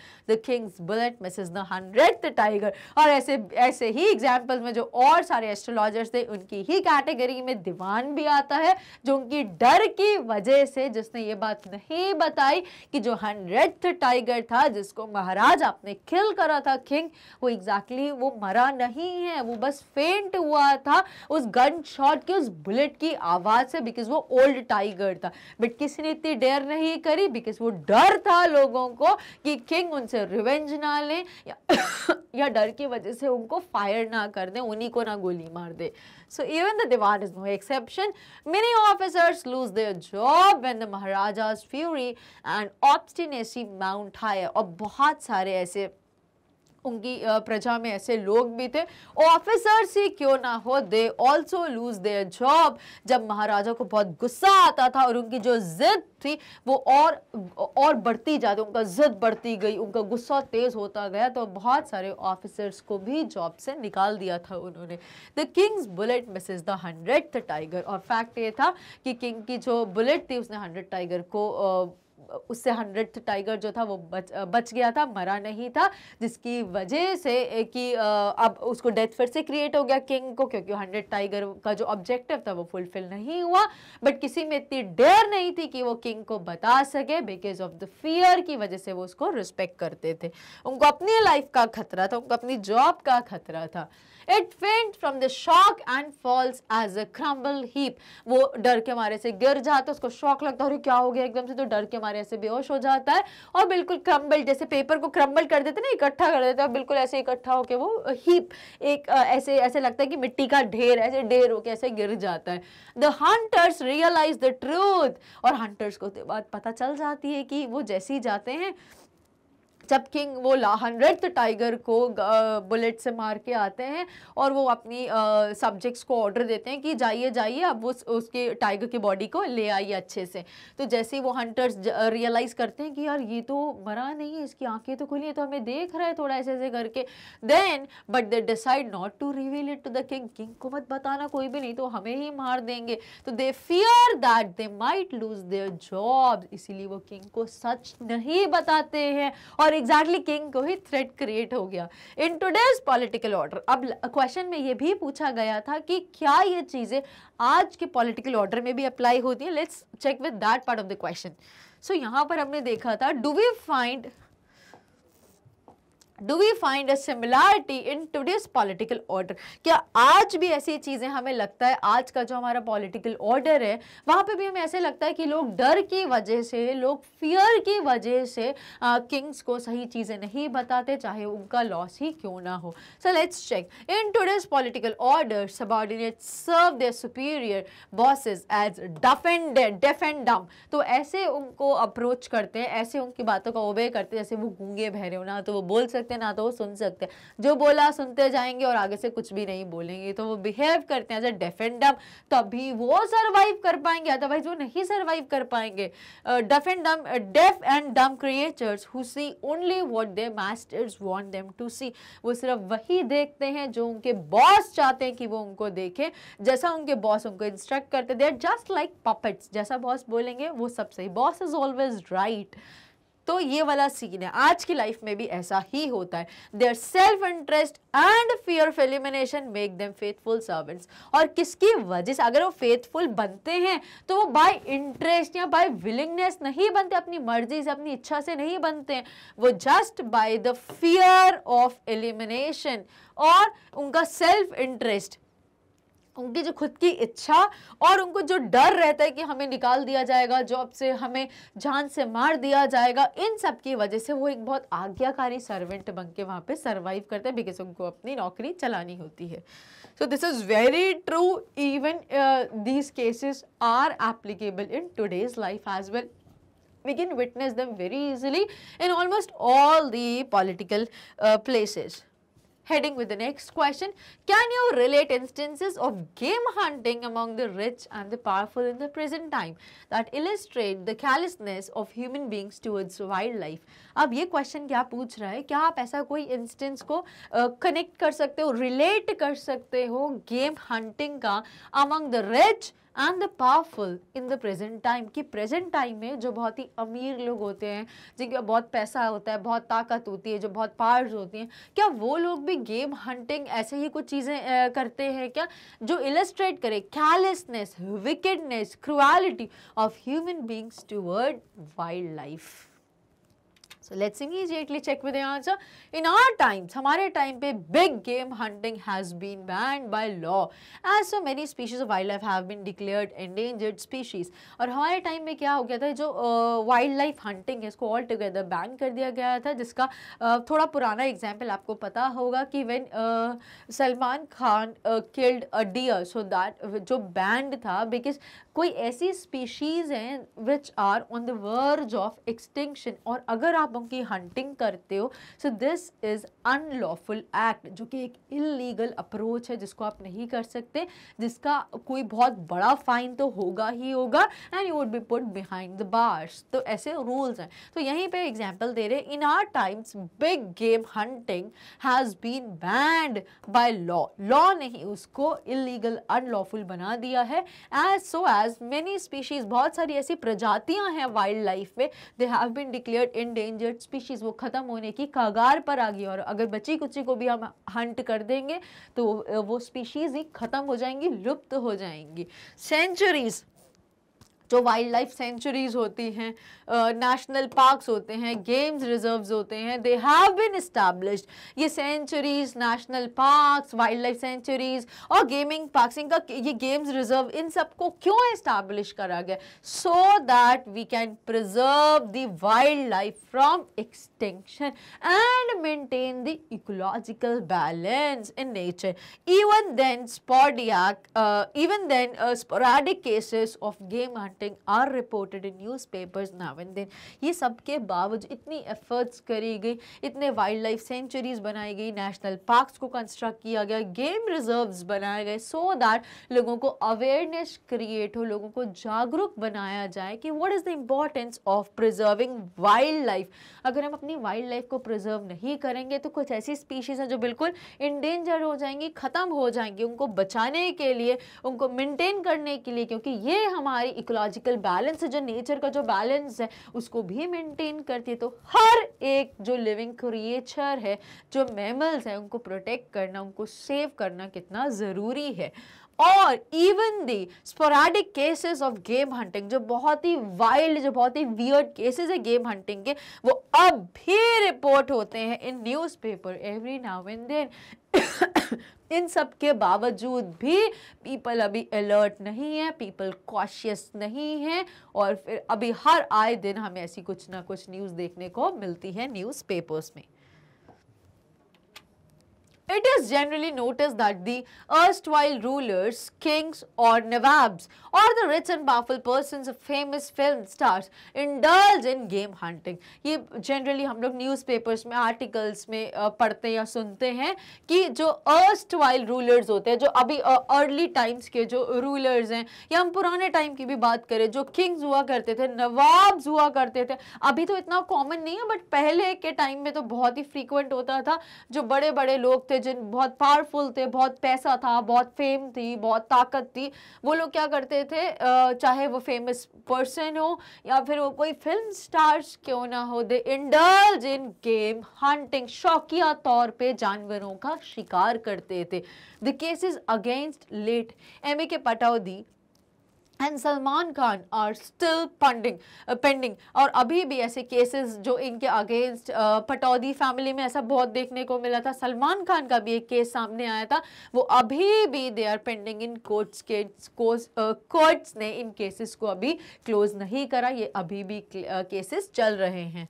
king's bullet misses the hundred the tiger और ऐसे ऐसे ही एग्जाम्पल्स में जो और सारे एस्ट्रोलॉजर्स थे उनकी ही कैटेगरी में दीवान भी आता है जो उनकी डर की वजह से जिसने ये बात नहीं बताई कि जो हंड्रेड टाइगर था जिसको महाराज आपने किल करा था किंग वो एग्जैक्टली exactly वो मरा नहीं है वो बस फेंट हुआ था उस गन शॉट की उस बुलेट की आवाज़ से बिकॉज वो ओल्ड टाइगर था बट किसी ने इतनी डेयर नहीं करी बिकॉज वो डर था लोगों को कि किंग उनसे रिवेंज ना लें या, या डर की वजह से उनको फायर ना कर दें उन्हीं को ना गोली मार दे so even the Dewan is no exception many officers lose their job when the Maharaja's fury and obstinacy mount high और बहुत सारे ऐसे उनकी प्रजा में ऐसे लोग भी थे ऑफिसर्स ही क्यों ना हो they also lose their job जब महाराजा को बहुत गुस्सा आता था और उनकी जो जिद थी वो और और बढ़ती जाती उनका जिद बढ़ती गई उनका गुस्सा तेज़ होता गया तो बहुत सारे ऑफिसर्स को भी जॉब से निकाल दिया था उन्होंने the king's bullet misses the hundred tiger और फैक्ट ये था कि किंग की जो बुलेट थी उसने हंड्रेड टाइगर को उससे हंड्रेड टाइगर जो था वो बच बच गया था मरा नहीं था जिसकी वजह से कि अब उसको डेथ फिर से क्रिएट हो गया किंग को क्योंकि हंड्रेड टाइगर का जो ऑब्जेक्टिव था वो फुलफिल नहीं हुआ बट किसी में इतनी डेयर नहीं थी कि वो किंग को बता सके बिकॉज ऑफ द फियर की वजह से वो उसको रिस्पेक्ट करते थे उनको अपनी लाइफ का खतरा था उनको अपनी जॉब का खतरा था it faint from the shock and falls as a crumble heap वो डर के मारे से गिर जाता है उसको शॉक लगता है अरे क्या हो गया एकदम से तो डर के मारे ऐसे बेहोश हो जाता है और बिल्कुल क्रम्बल जैसे पेपर को क्रम्बल कर देते ना इकट्ठा कर देते हैं बिल्कुल ऐसे इकट्ठा होकर वो हीप एक ऐसे ऐसे लगता है कि मिट्टी का ढेर ऐसे ढेर होकर ऐसे गिर जाता है the hunters realise the truth और हंटर्स को तो बात पता चल जाती है कि वो जैसे ही जाते हैं जब किंग वो हंड्रेड टाइगर को बुलेट से मार के आते हैं और वो अपनी सब्जेक्ट्स को ऑर्डर देते हैं कि जाइए जाइए अब वो उसके टाइगर की बॉडी को ले आइए अच्छे से तो जैसे ही वो हंटर्स रियलाइज़ करते हैं कि यार ये तो मरा नहीं है इसकी आंखें तो खुली है तो हमें देख रहा है थोड़ा ऐसे ऐसे करके then but they decide not to reveal it to the king king को मत बताना कोई भी नहीं तो हमें ही मार देंगे तो they fear that they might lose their job इसीलिए वो किंग को सच नहीं बताते हैं और और एग्जैक्टली किंग को ही थ्रेट क्रिएट हो गया इन टूडेज पॉलिटिकल ऑर्डर अब क्वेश्चन में ये भी पूछा गया था कि क्या ये चीज़ें आज के पॉलिटिकल ऑर्डर में भी अप्लाई होती हैं let's check with that part of the question so यहाँ पर हमने देखा था do we find do we find a similarity in today's political order क्या आज भी ऐसी चीज़ें हमें लगता है आज का जो हमारा पॉलिटिकल ऑर्डर है वहाँ पे भी हमें ऐसे लगता है कि लोग डर की वजह से लोग फियर की वजह से किंग्स को सही चीज़ें नहीं बताते चाहे उनका लॉस ही क्यों ना हो so let's check in today's political order subordinate serve their superior bosses as deaf and dumb तो ऐसे उनको अप्रोच करते हैं ऐसे उनकी बातों का ओबे करते हैं जैसे वो गूंगे बहरे हो ना तो वो बोल सकते सकते ना तो वो सुन सकते जो बोला सुनते जाएंगे और आगे से कुछ भी नहीं बोलेंगे तो वो बिहेव करते हैं एज अ डेफेंडम तभी वो सर्वाइव कर पाएंगे अदरवाइज वो नहीं सर्वाइव कर पाएंगे deaf and dumb deaf and dumb creatures who see only what they masters want them to see वो सिर्फ वही देखते हैं जो उनके बॉस चाहते हैं कि वो उनको देखें जैसा उनके बॉस उनको इंस्ट्रक्ट करते they are just like puppets जैसा बॉस बोलेंगे वो सब सही बॉस इज ऑलवेज राइट तो ये वाला सीन है आज की लाइफ में भी ऐसा ही होता है their self interest and fear of elimination make them faithful servants और किसकी वजह से अगर वो फेथफुल बनते हैं तो वो बाय इंटरेस्ट या बाय विलिंगनेस नहीं बनते अपनी मर्जी से अपनी इच्छा से नहीं बनते वो just by the fear of elimination और उनका सेल्फ इंटरेस्ट उनकी जो खुद की इच्छा और उनको जो डर रहता है कि हमें निकाल दिया जाएगा जॉब से हमें जान से मार दिया जाएगा इन सब की वजह से वो एक बहुत आज्ञाकारी सर्वेंट बन के वहाँ पर सर्वाइव करते हैं बिकॉज उनको अपनी नौकरी चलानी होती है so this is very true even these cases are applicable in today's life as well we can witness them very easily in almost all the political places Heading with the next question, can you relate instances of game hunting among the rich and the powerful in the present time that illustrate the callousness of human beings towards wildlife? अब ये question क्या पूछ रहा है क्या आप ऐसा कोई instance को connect कर सकते हो, relate कर सकते हो game hunting का among the rich and the powerful in the present time कि प्रेजेंट टाइम में जो बहुत ही अमीर लोग होते हैं जिनके बहुत पैसा होता है बहुत ताकत होती है जो बहुत पावर्स होती हैं क्या वो लोग भी गेम हंटिंग ऐसे ही कुछ चीज़ें करते हैं क्या जो इलस्ट्रेट करे callousness wickedness cruelty of human beings toward wildlife so let's immediately check with answer in our times हमारे टाइम पे big game hunting has been banned by law as so many species of wildlife have been declared endangered species और हमारे time में क्या हो गया था जो वाइल्ड लाइफ हंटिंग है इसको ऑल टुगेदर बैन कर दिया गया था जिसका uh, थोड़ा पुराना एग्जाम्पल आपको पता होगा कि when Salman Khan killed a deer so that जो बैंड था बिकॉज कोई ऐसी स्पीशीज़ हैं which are on the verge of extinction और अगर आप उनकी हंटिंग करते हो so this is unlawful act जो कि एक इलीगल अप्रोच है जिसको आप नहीं कर सकते जिसका कोई बहुत बड़ा फाइन तो होगा ही होगा and you would be put behind the bars तो ऐसे रूल्स हैं तो यहीं पे एग्जांपल दे रहे in our times big game hunting has been banned by law law ने ही उसको इलीगल अनलॉफुल बना दिया है as so as many species बहुत सारी ऐसी प्रजातियाँ हैं वाइल्ड लाइफ में they have been endangered species वो ख़त्म होने की कगार पर आ गई और अगर बची कुची को भी हम हंट कर देंगे तो वो स्पीशीज़ ही ख़त्म हो जाएंगी लुप्त हो जाएंगी सेंचुरीज़ जो वाइल्ड लाइफ सेंचुरीज होती हैं नेशनल पार्क्स होते हैं गेम्स रिजर्व्स होते हैं दे हैव बिन इस्टेब्लिश्ड ये sanctuaries national parks wildlife sanctuaries और गेमिंग पार्क्स इनका ये गेम्स रिजर्व इन सबको क्यों इस्टेब्लिश करा गया so that we can preserve the wildlife from extension and maintain the ecological balance in nature even then sporadic even then sporadic cases of game shooting are reported in newspapers now and then ये सब के बावजूद इतनी efforts करी गई इतने wild wildlife centuries बनाई गई नेशनल पार्क्स को कंस्ट्रक्ट किया गया गेम रिजर्व्स बनाए गए सो दैट लोगों को अवेयरनेस क्रिएट हो लोगों को जागरूक बनाया जाए कि what is the importance of preserving wildlife अगर हम अपनी वाइल्ड लाइफ को प्रिजर्व नहीं करेंगे तो कुछ ऐसी स्पीशीज़ हैं जो बिल्कुल इंडेंजर हो जाएंगी ख़त्म हो जाएंगी उनको बचाने के लिए उनको मेनटेन करने के लिए क्योंकि ये हमारी इकोलॉजी इकोलॉजिकल बैलेंस है जो नेचर का जो बैलेंस है उसको भी मेंटेन करती है तो हर एक जो लिविंग क्रिएचर है जो मैमल्स हैं उनको प्रोटेक्ट करना उनको सेव करना कितना ज़रूरी है और even the sporadic cases of game hunting जो बहुत ही वाइल्ड जो बहुत ही वियर्ड केसेस है गेम हंटिंग के वो अब भी रिपोर्ट होते हैं in newspaper every now and then इन सब के बावजूद भी पीपल अभी अलर्ट नहीं है पीपल कॉशियस नहीं है और फिर अभी हर आए दिन हमें ऐसी कुछ ना कुछ न्यूज़ देखने को मिलती है न्यूज़पेपर्स में it is generally noticed that the erstwhile rulers, kings or nawabs or the rich and powerful persons of famous film stars indulge in game hunting. ye generally hum log newspapers mein articles mein uh, padhte ya sunte hain ki jo erstwhile rulers hote hain jo abhi uh, early times ke jo rulers hain ya hum purane time ki bhi baat kare jo kings hua karte the nawabs hua karte the abhi to itna common nahi hai but pehle ke time mein to bahut hi frequent hota tha jo bade bade log the जिन बहुत powerful थे बहुत पैसा था बहुत fame थी बहुत ताकत थी वो लोग क्या करते थे चाहे वो फेमस पर्सन हो या फिर वो कोई फिल्म स्टार्स क्यों ना हो they indulge in game hunting शौकिया तौर पे जानवरों का शिकार करते थे the cases against late M A K Pataudi and Salman Khan are still pending pending और अभी भी ऐसे केसेस जो इनके अगेंस्ट uh, पटौदी फैमिली में ऐसा बहुत देखने को मिला था सलमान खान का भी एक केस सामने आया था वो अभी भी they are pending in courts के कोर्ट्स uh, ने इन केसेस को अभी क्लोज नहीं करा ये अभी भी केसेस uh, चल रहे हैं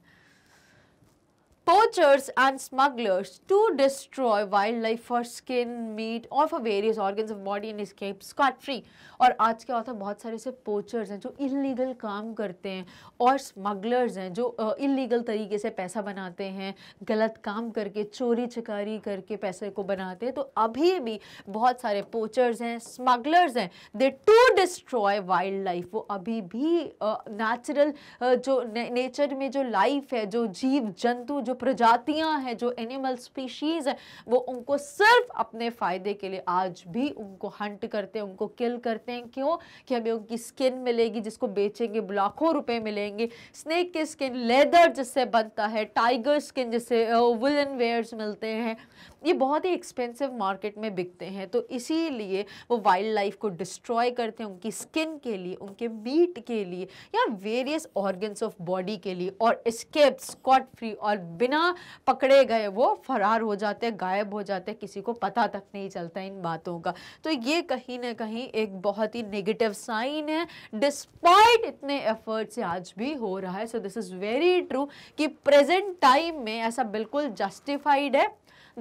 poachers and smugglers to destroy wildlife for skin, meat or for various organs of body and escape scot free. और आज क्या होता है बहुत सारे ऐसे poachers हैं जो illegal काम करते हैं और smugglers हैं जो uh, illegal तरीके से पैसा बनाते हैं गलत काम करके चोरी चकारी करके पैसे को बनाते हैं तो अभी भी बहुत सारे poachers हैं smugglers हैं they to destroy wildlife life वो अभी भी natural uh, uh, जो ने, नेचर में जो लाइफ है जो जीव जंतु जो प्रजातियां हैं जो एनिमल स्पीशीज़ हैं वो उनको सिर्फ अपने फ़ायदे के लिए आज भी उनको हंट करते हैं उनको किल करते हैं क्यों कि हमें उनकी स्किन मिलेगी जिसको बेचेंगे लाखों रुपए मिलेंगे स्नेक की स्किन लेदर जिससे बनता है टाइगर स्किन जिससे वुलन वेयर्स मिलते हैं ये बहुत ही एक्सपेंसिव मार्केट में बिकते हैं तो इसीलिए वो वाइल्ड लाइफ को डिस्ट्रॉय करते हैं उनकी स्किन के लिए उनके मीट के लिए या वेरियस ऑर्गन्स ऑफ बॉडी के लिए और स्केप स्कॉट फ्री और बिना पकड़े गए वो फरार हो जाते हैं गायब हो जाते हैं किसी को पता तक नहीं चलता इन बातों का तो ये कहीं ना कहीं एक बहुत ही नेगेटिव साइन है डिस्पाइट इतने एफर्ट से आज भी हो रहा है so this is very true कि प्रेजेंट टाइम में ऐसा बिल्कुल जस्टिफाइड है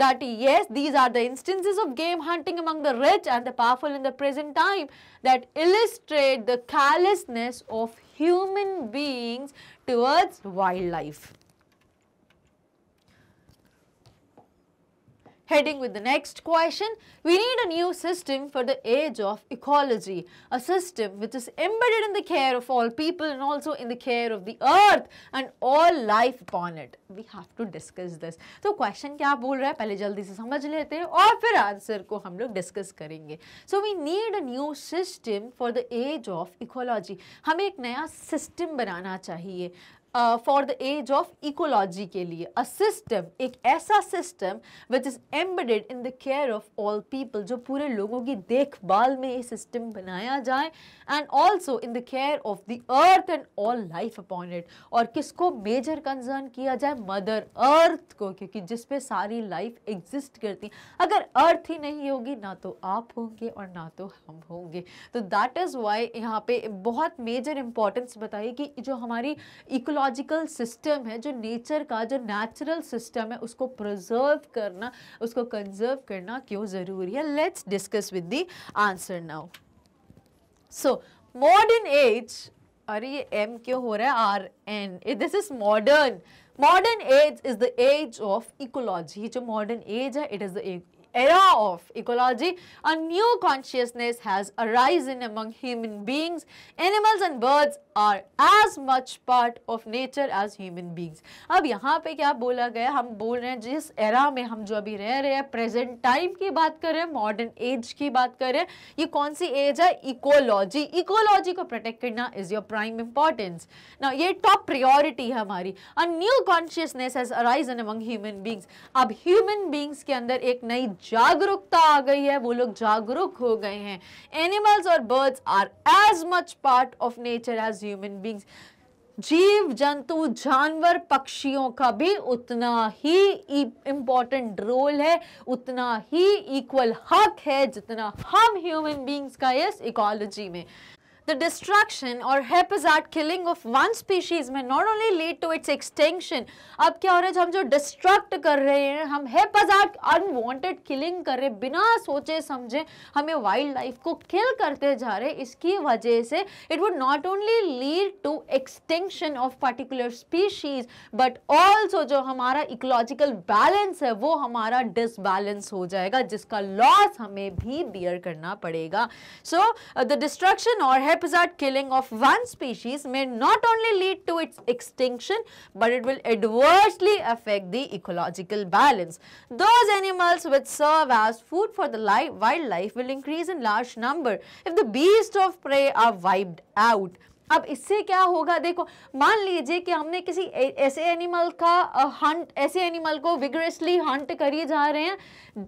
that yes, these are the instances of game hunting among the rich and the powerful in the present time that illustrate the callousness of human beings towards wildlife. Heading with the next question, we need a new system for the age of ecology, a system which is embedded in the care of all people and also in the care of the earth and all life upon it. We have to discuss this. So question क्या बोल रहा है पहले जल्दी से समझ लेते हैं और फिर आंसर को हम लोग डिस्कस करेंगे. So we need a new system for the age of ecology. हमें एक नया सिस्टम बनाना चाहिए for the age of ecology के लिए अ सिस्टम एक ऐसा system which is embedded in the care of all people जो पूरे लोगों की देखभाल में ये सिस्टम बनाया जाए and also in the care of the earth and all life upon it और किसको मेजर कंसर्न किया जाए मदर अर्थ को क्योंकि जिसपे सारी लाइफ एग्जिस्ट करती अगर अर्थ ही नहीं होगी ना तो आप होंगे और ना तो हम होंगे तो दैट इज़ वाई यहाँ पे बहुत मेजर इंपॉर्टेंस बताइए कि जो हमारी इकोलॉजी बायोलॉजिकल सिस्टम है जो नेचर का जो नेचुरल सिस्टम है उसको प्रिजर्व करना उसको कंजर्व करना क्यों ज़रूरी है let's discuss with the answer now so modern age अरे ये एम क्यों हो रहा है आर एन this is modern modern age is the age of ecology जो मॉडर्न एज है it is the era of ecology, a new consciousness has arisen among human beings. Animals and birds are as much part of nature as human beings. अब यहाँ पे क्या बोला गया हम बोल रहे हैं जिस एरा में हम जो अभी रह रहे हैं प्रेजेंट टाइम की बात करें मॉडर्न एज की बात करें ये कौन सी एज है इकोलॉजी इकोलॉजी को प्रोटेक्ट करना इज योर प्राइम इंपॉर्टेंस ना ये टॉप प्रियोरिटी है हमारी a new consciousness has arisen among human beings अब ह्यूमन बींग्स के अंदर एक नई जागरूकता आ गई है वो लोग जागरूक हो गए हैं एनिमल्स और birds are as much part of nature as human beings जीव जंतु जानवर पक्षियों का भी उतना ही इम्पॉर्टेंट रोल है उतना ही इक्वल हक है जितना हम ह्यूमन बींग्स का इस इकोलॉजी में the destruction or haphazard killing of one species may not only lead to its extinction. अब क्या हो रहा है हम जो destruct कर रहे हैं हम haphazard unwanted killing कर रहे हैं बिना सोचे समझे हमें वाइल्ड लाइफ को किल करते जा रहे इसकी वजह से it would not only lead to extinction of particular species but also जो हमारा ecological balance है वो हमारा disbalance हो जाएगा जिसका loss हमें भी bear करना पड़ेगा So uh, the destruction or haphazard killing of one species may not only lead to its extinction, but it will adversely affect the ecological balance. Those animals which serve as food for the wildlife will increase in large number if the beasts of prey are wiped out. अब इससे क्या होगा देखो मान लीजिए कि हमने किसी ऐसे एनिमल का हंट ऐसे एनिमल को विग्रेसली हंट करिए जा रहे हैं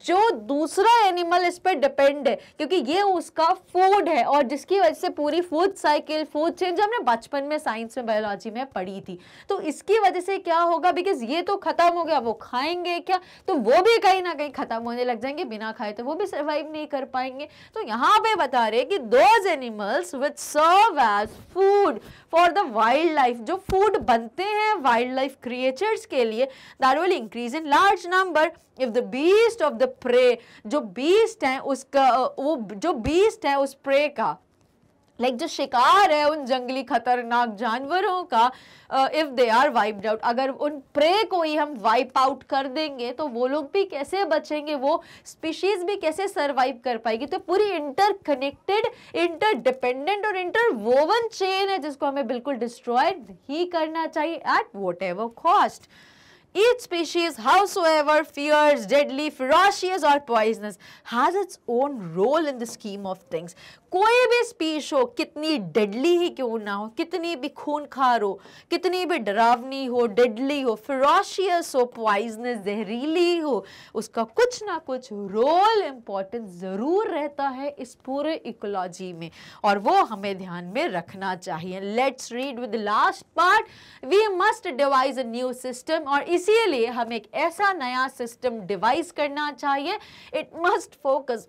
जो दूसरा एनिमल इस पर डिपेंड है क्योंकि ये उसका फूड है और जिसकी वजह से पूरी फूड साइकिल फूड चेंज हमने बचपन में साइंस में बायोलॉजी में पढ़ी थी तो इसकी वजह से क्या होगा बिकॉज ये तो खत्म हो गया वो खाएंगे क्या तो वो भी कहीं ना कहीं खत्म होने लग जाएंगे बिना खाए तो वो भी सर्वाइव नहीं कर पाएंगे तो यहाँ पे बता रहे कि those animals which serve as food food for the wildlife जो फूड बनते हैं वाइल्ड लाइफ क्रिएचर्स के लिए that will increase in large number if the beast of the prey जो बीस्ट है उसका वो जो बीस्ट है उस प्रे का लाइक जो शिकार है उन जंगली खतरनाक जानवरों का if they are wiped out अगर उन प्रे को ही हम वाइप आउट कर देंगे तो वो लोग भी कैसे बचेंगे वो स्पीशीज़ भी कैसे सरवाइव कर पाएगी तो पूरी इंटर कनेक्टेड इंटर डिपेंडेंट और इंटर वोवन चेन है जिसको हमें बिल्कुल डिस्ट्रॉय ही करना चाहिए at whatever cost Each species, howsoever fierce, deadly, ferocious or poisonous, has its own role in the scheme of things. कोई भी स्पीश हो कितनी डेडली ही क्यों ना हो कितनी भी खूनखार हो कितनी भी डरावनी हो डेडली हो फिरोशियस हो पॉइजनस जहरीली हो उसका कुछ ना कुछ रोल इम्पोर्टेंट ज़रूर रहता है इस पूरे इकोलॉजी में और वो हमें ध्यान में रखना चाहिए let's read with last part we must devise a new system और इस इसीलिए हमें एक ऐसा नया सिस्टम डिवाइस करना चाहिए it must focus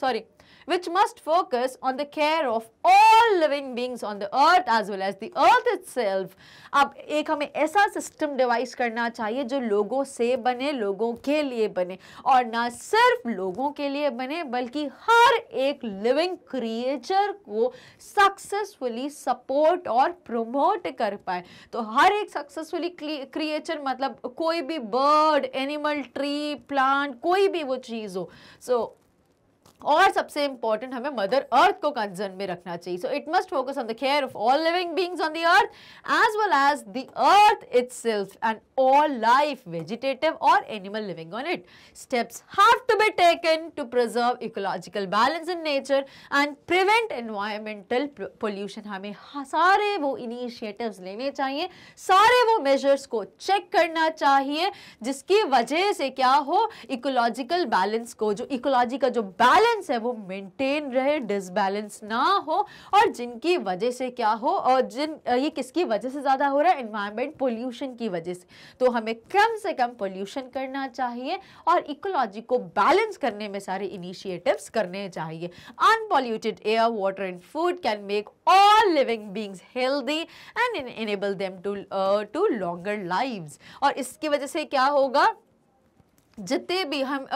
sorry which must focus on the care of all living beings on the earth as well as the earth itself. अब एक हमें ऐसा सिस्टम डिवाइस करना चाहिए जो लोगों से बने लोगों के लिए बने और ना सिर्फ लोगों के लिए बने बल्कि हर एक लिविंग क्रिएचर को सक्सेसफुली सपोर्ट और प्रमोट कर पाए तो हर एक सक्सेसफुली क्रिएचर मतलब कोई भी बर्ड एनिमल ट्री प्लांट कोई भी वो चीज़ हो सो so, और सबसे इंपॉर्टेंट हमें मदर अर्थ को कंजर्न में रखना चाहिए so it must focus on the care of all living beings on the earth as well as the earth itself and all life vegetative और animal living on it steps have to be taken to preserve ecological balance in nature and prevent environmental pollution हमें सारे वो initiative लेने चाहिए सारे वो measures को check करना चाहिए जिसकी वजह से क्या हो इकोलॉजिकल बैलेंस को जो इकोलॉजी का जो बैलेंस बैलेंस है वो मेंटेन रहे डिसबैलेंस ना हो और जिनकी वजह से क्या हो और जिन ये किसकी वजह से ज़्यादा हो रहा है इन्वायरमेंट पोल्यूशन की वजह से तो हमें कम से कम पोल्यूशन करना चाहिए और इकोलॉजी को बैलेंस करने में सारे इनिशिएटिव्स करने चाहिए unpolluted air water and food can make all living beings healthy and enable them to to longer lives और इसकी वजह से क्या होगा जितने भी हम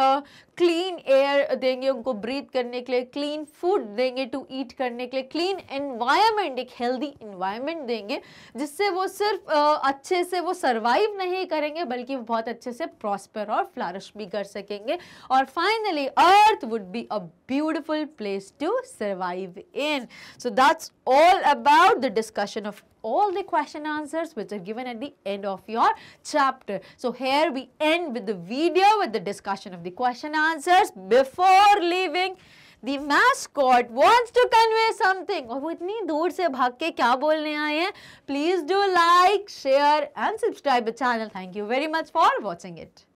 क्लीन एयर देंगे उनको ब्रीथ करने के लिए क्लीन फूड देंगे टू ईट करने के लिए क्लीन इन्वायरमेंट एक हेल्दी इन्वायरमेंट देंगे जिससे वो सिर्फ uh, अच्छे से वो सरवाइव नहीं करेंगे बल्कि वो बहुत अच्छे से प्रॉस्पर और फ्लारिश भी कर सकेंगे और finally earth would be a beautiful place to survive in so that's all about the discussion of all the question answers which are given at the end of your chapter. So here we end with the video with the discussion of the question answers. Before leaving, the mascot wants to convey something oh, Please do like, share and subscribe the channel. Thank you very much for watching it.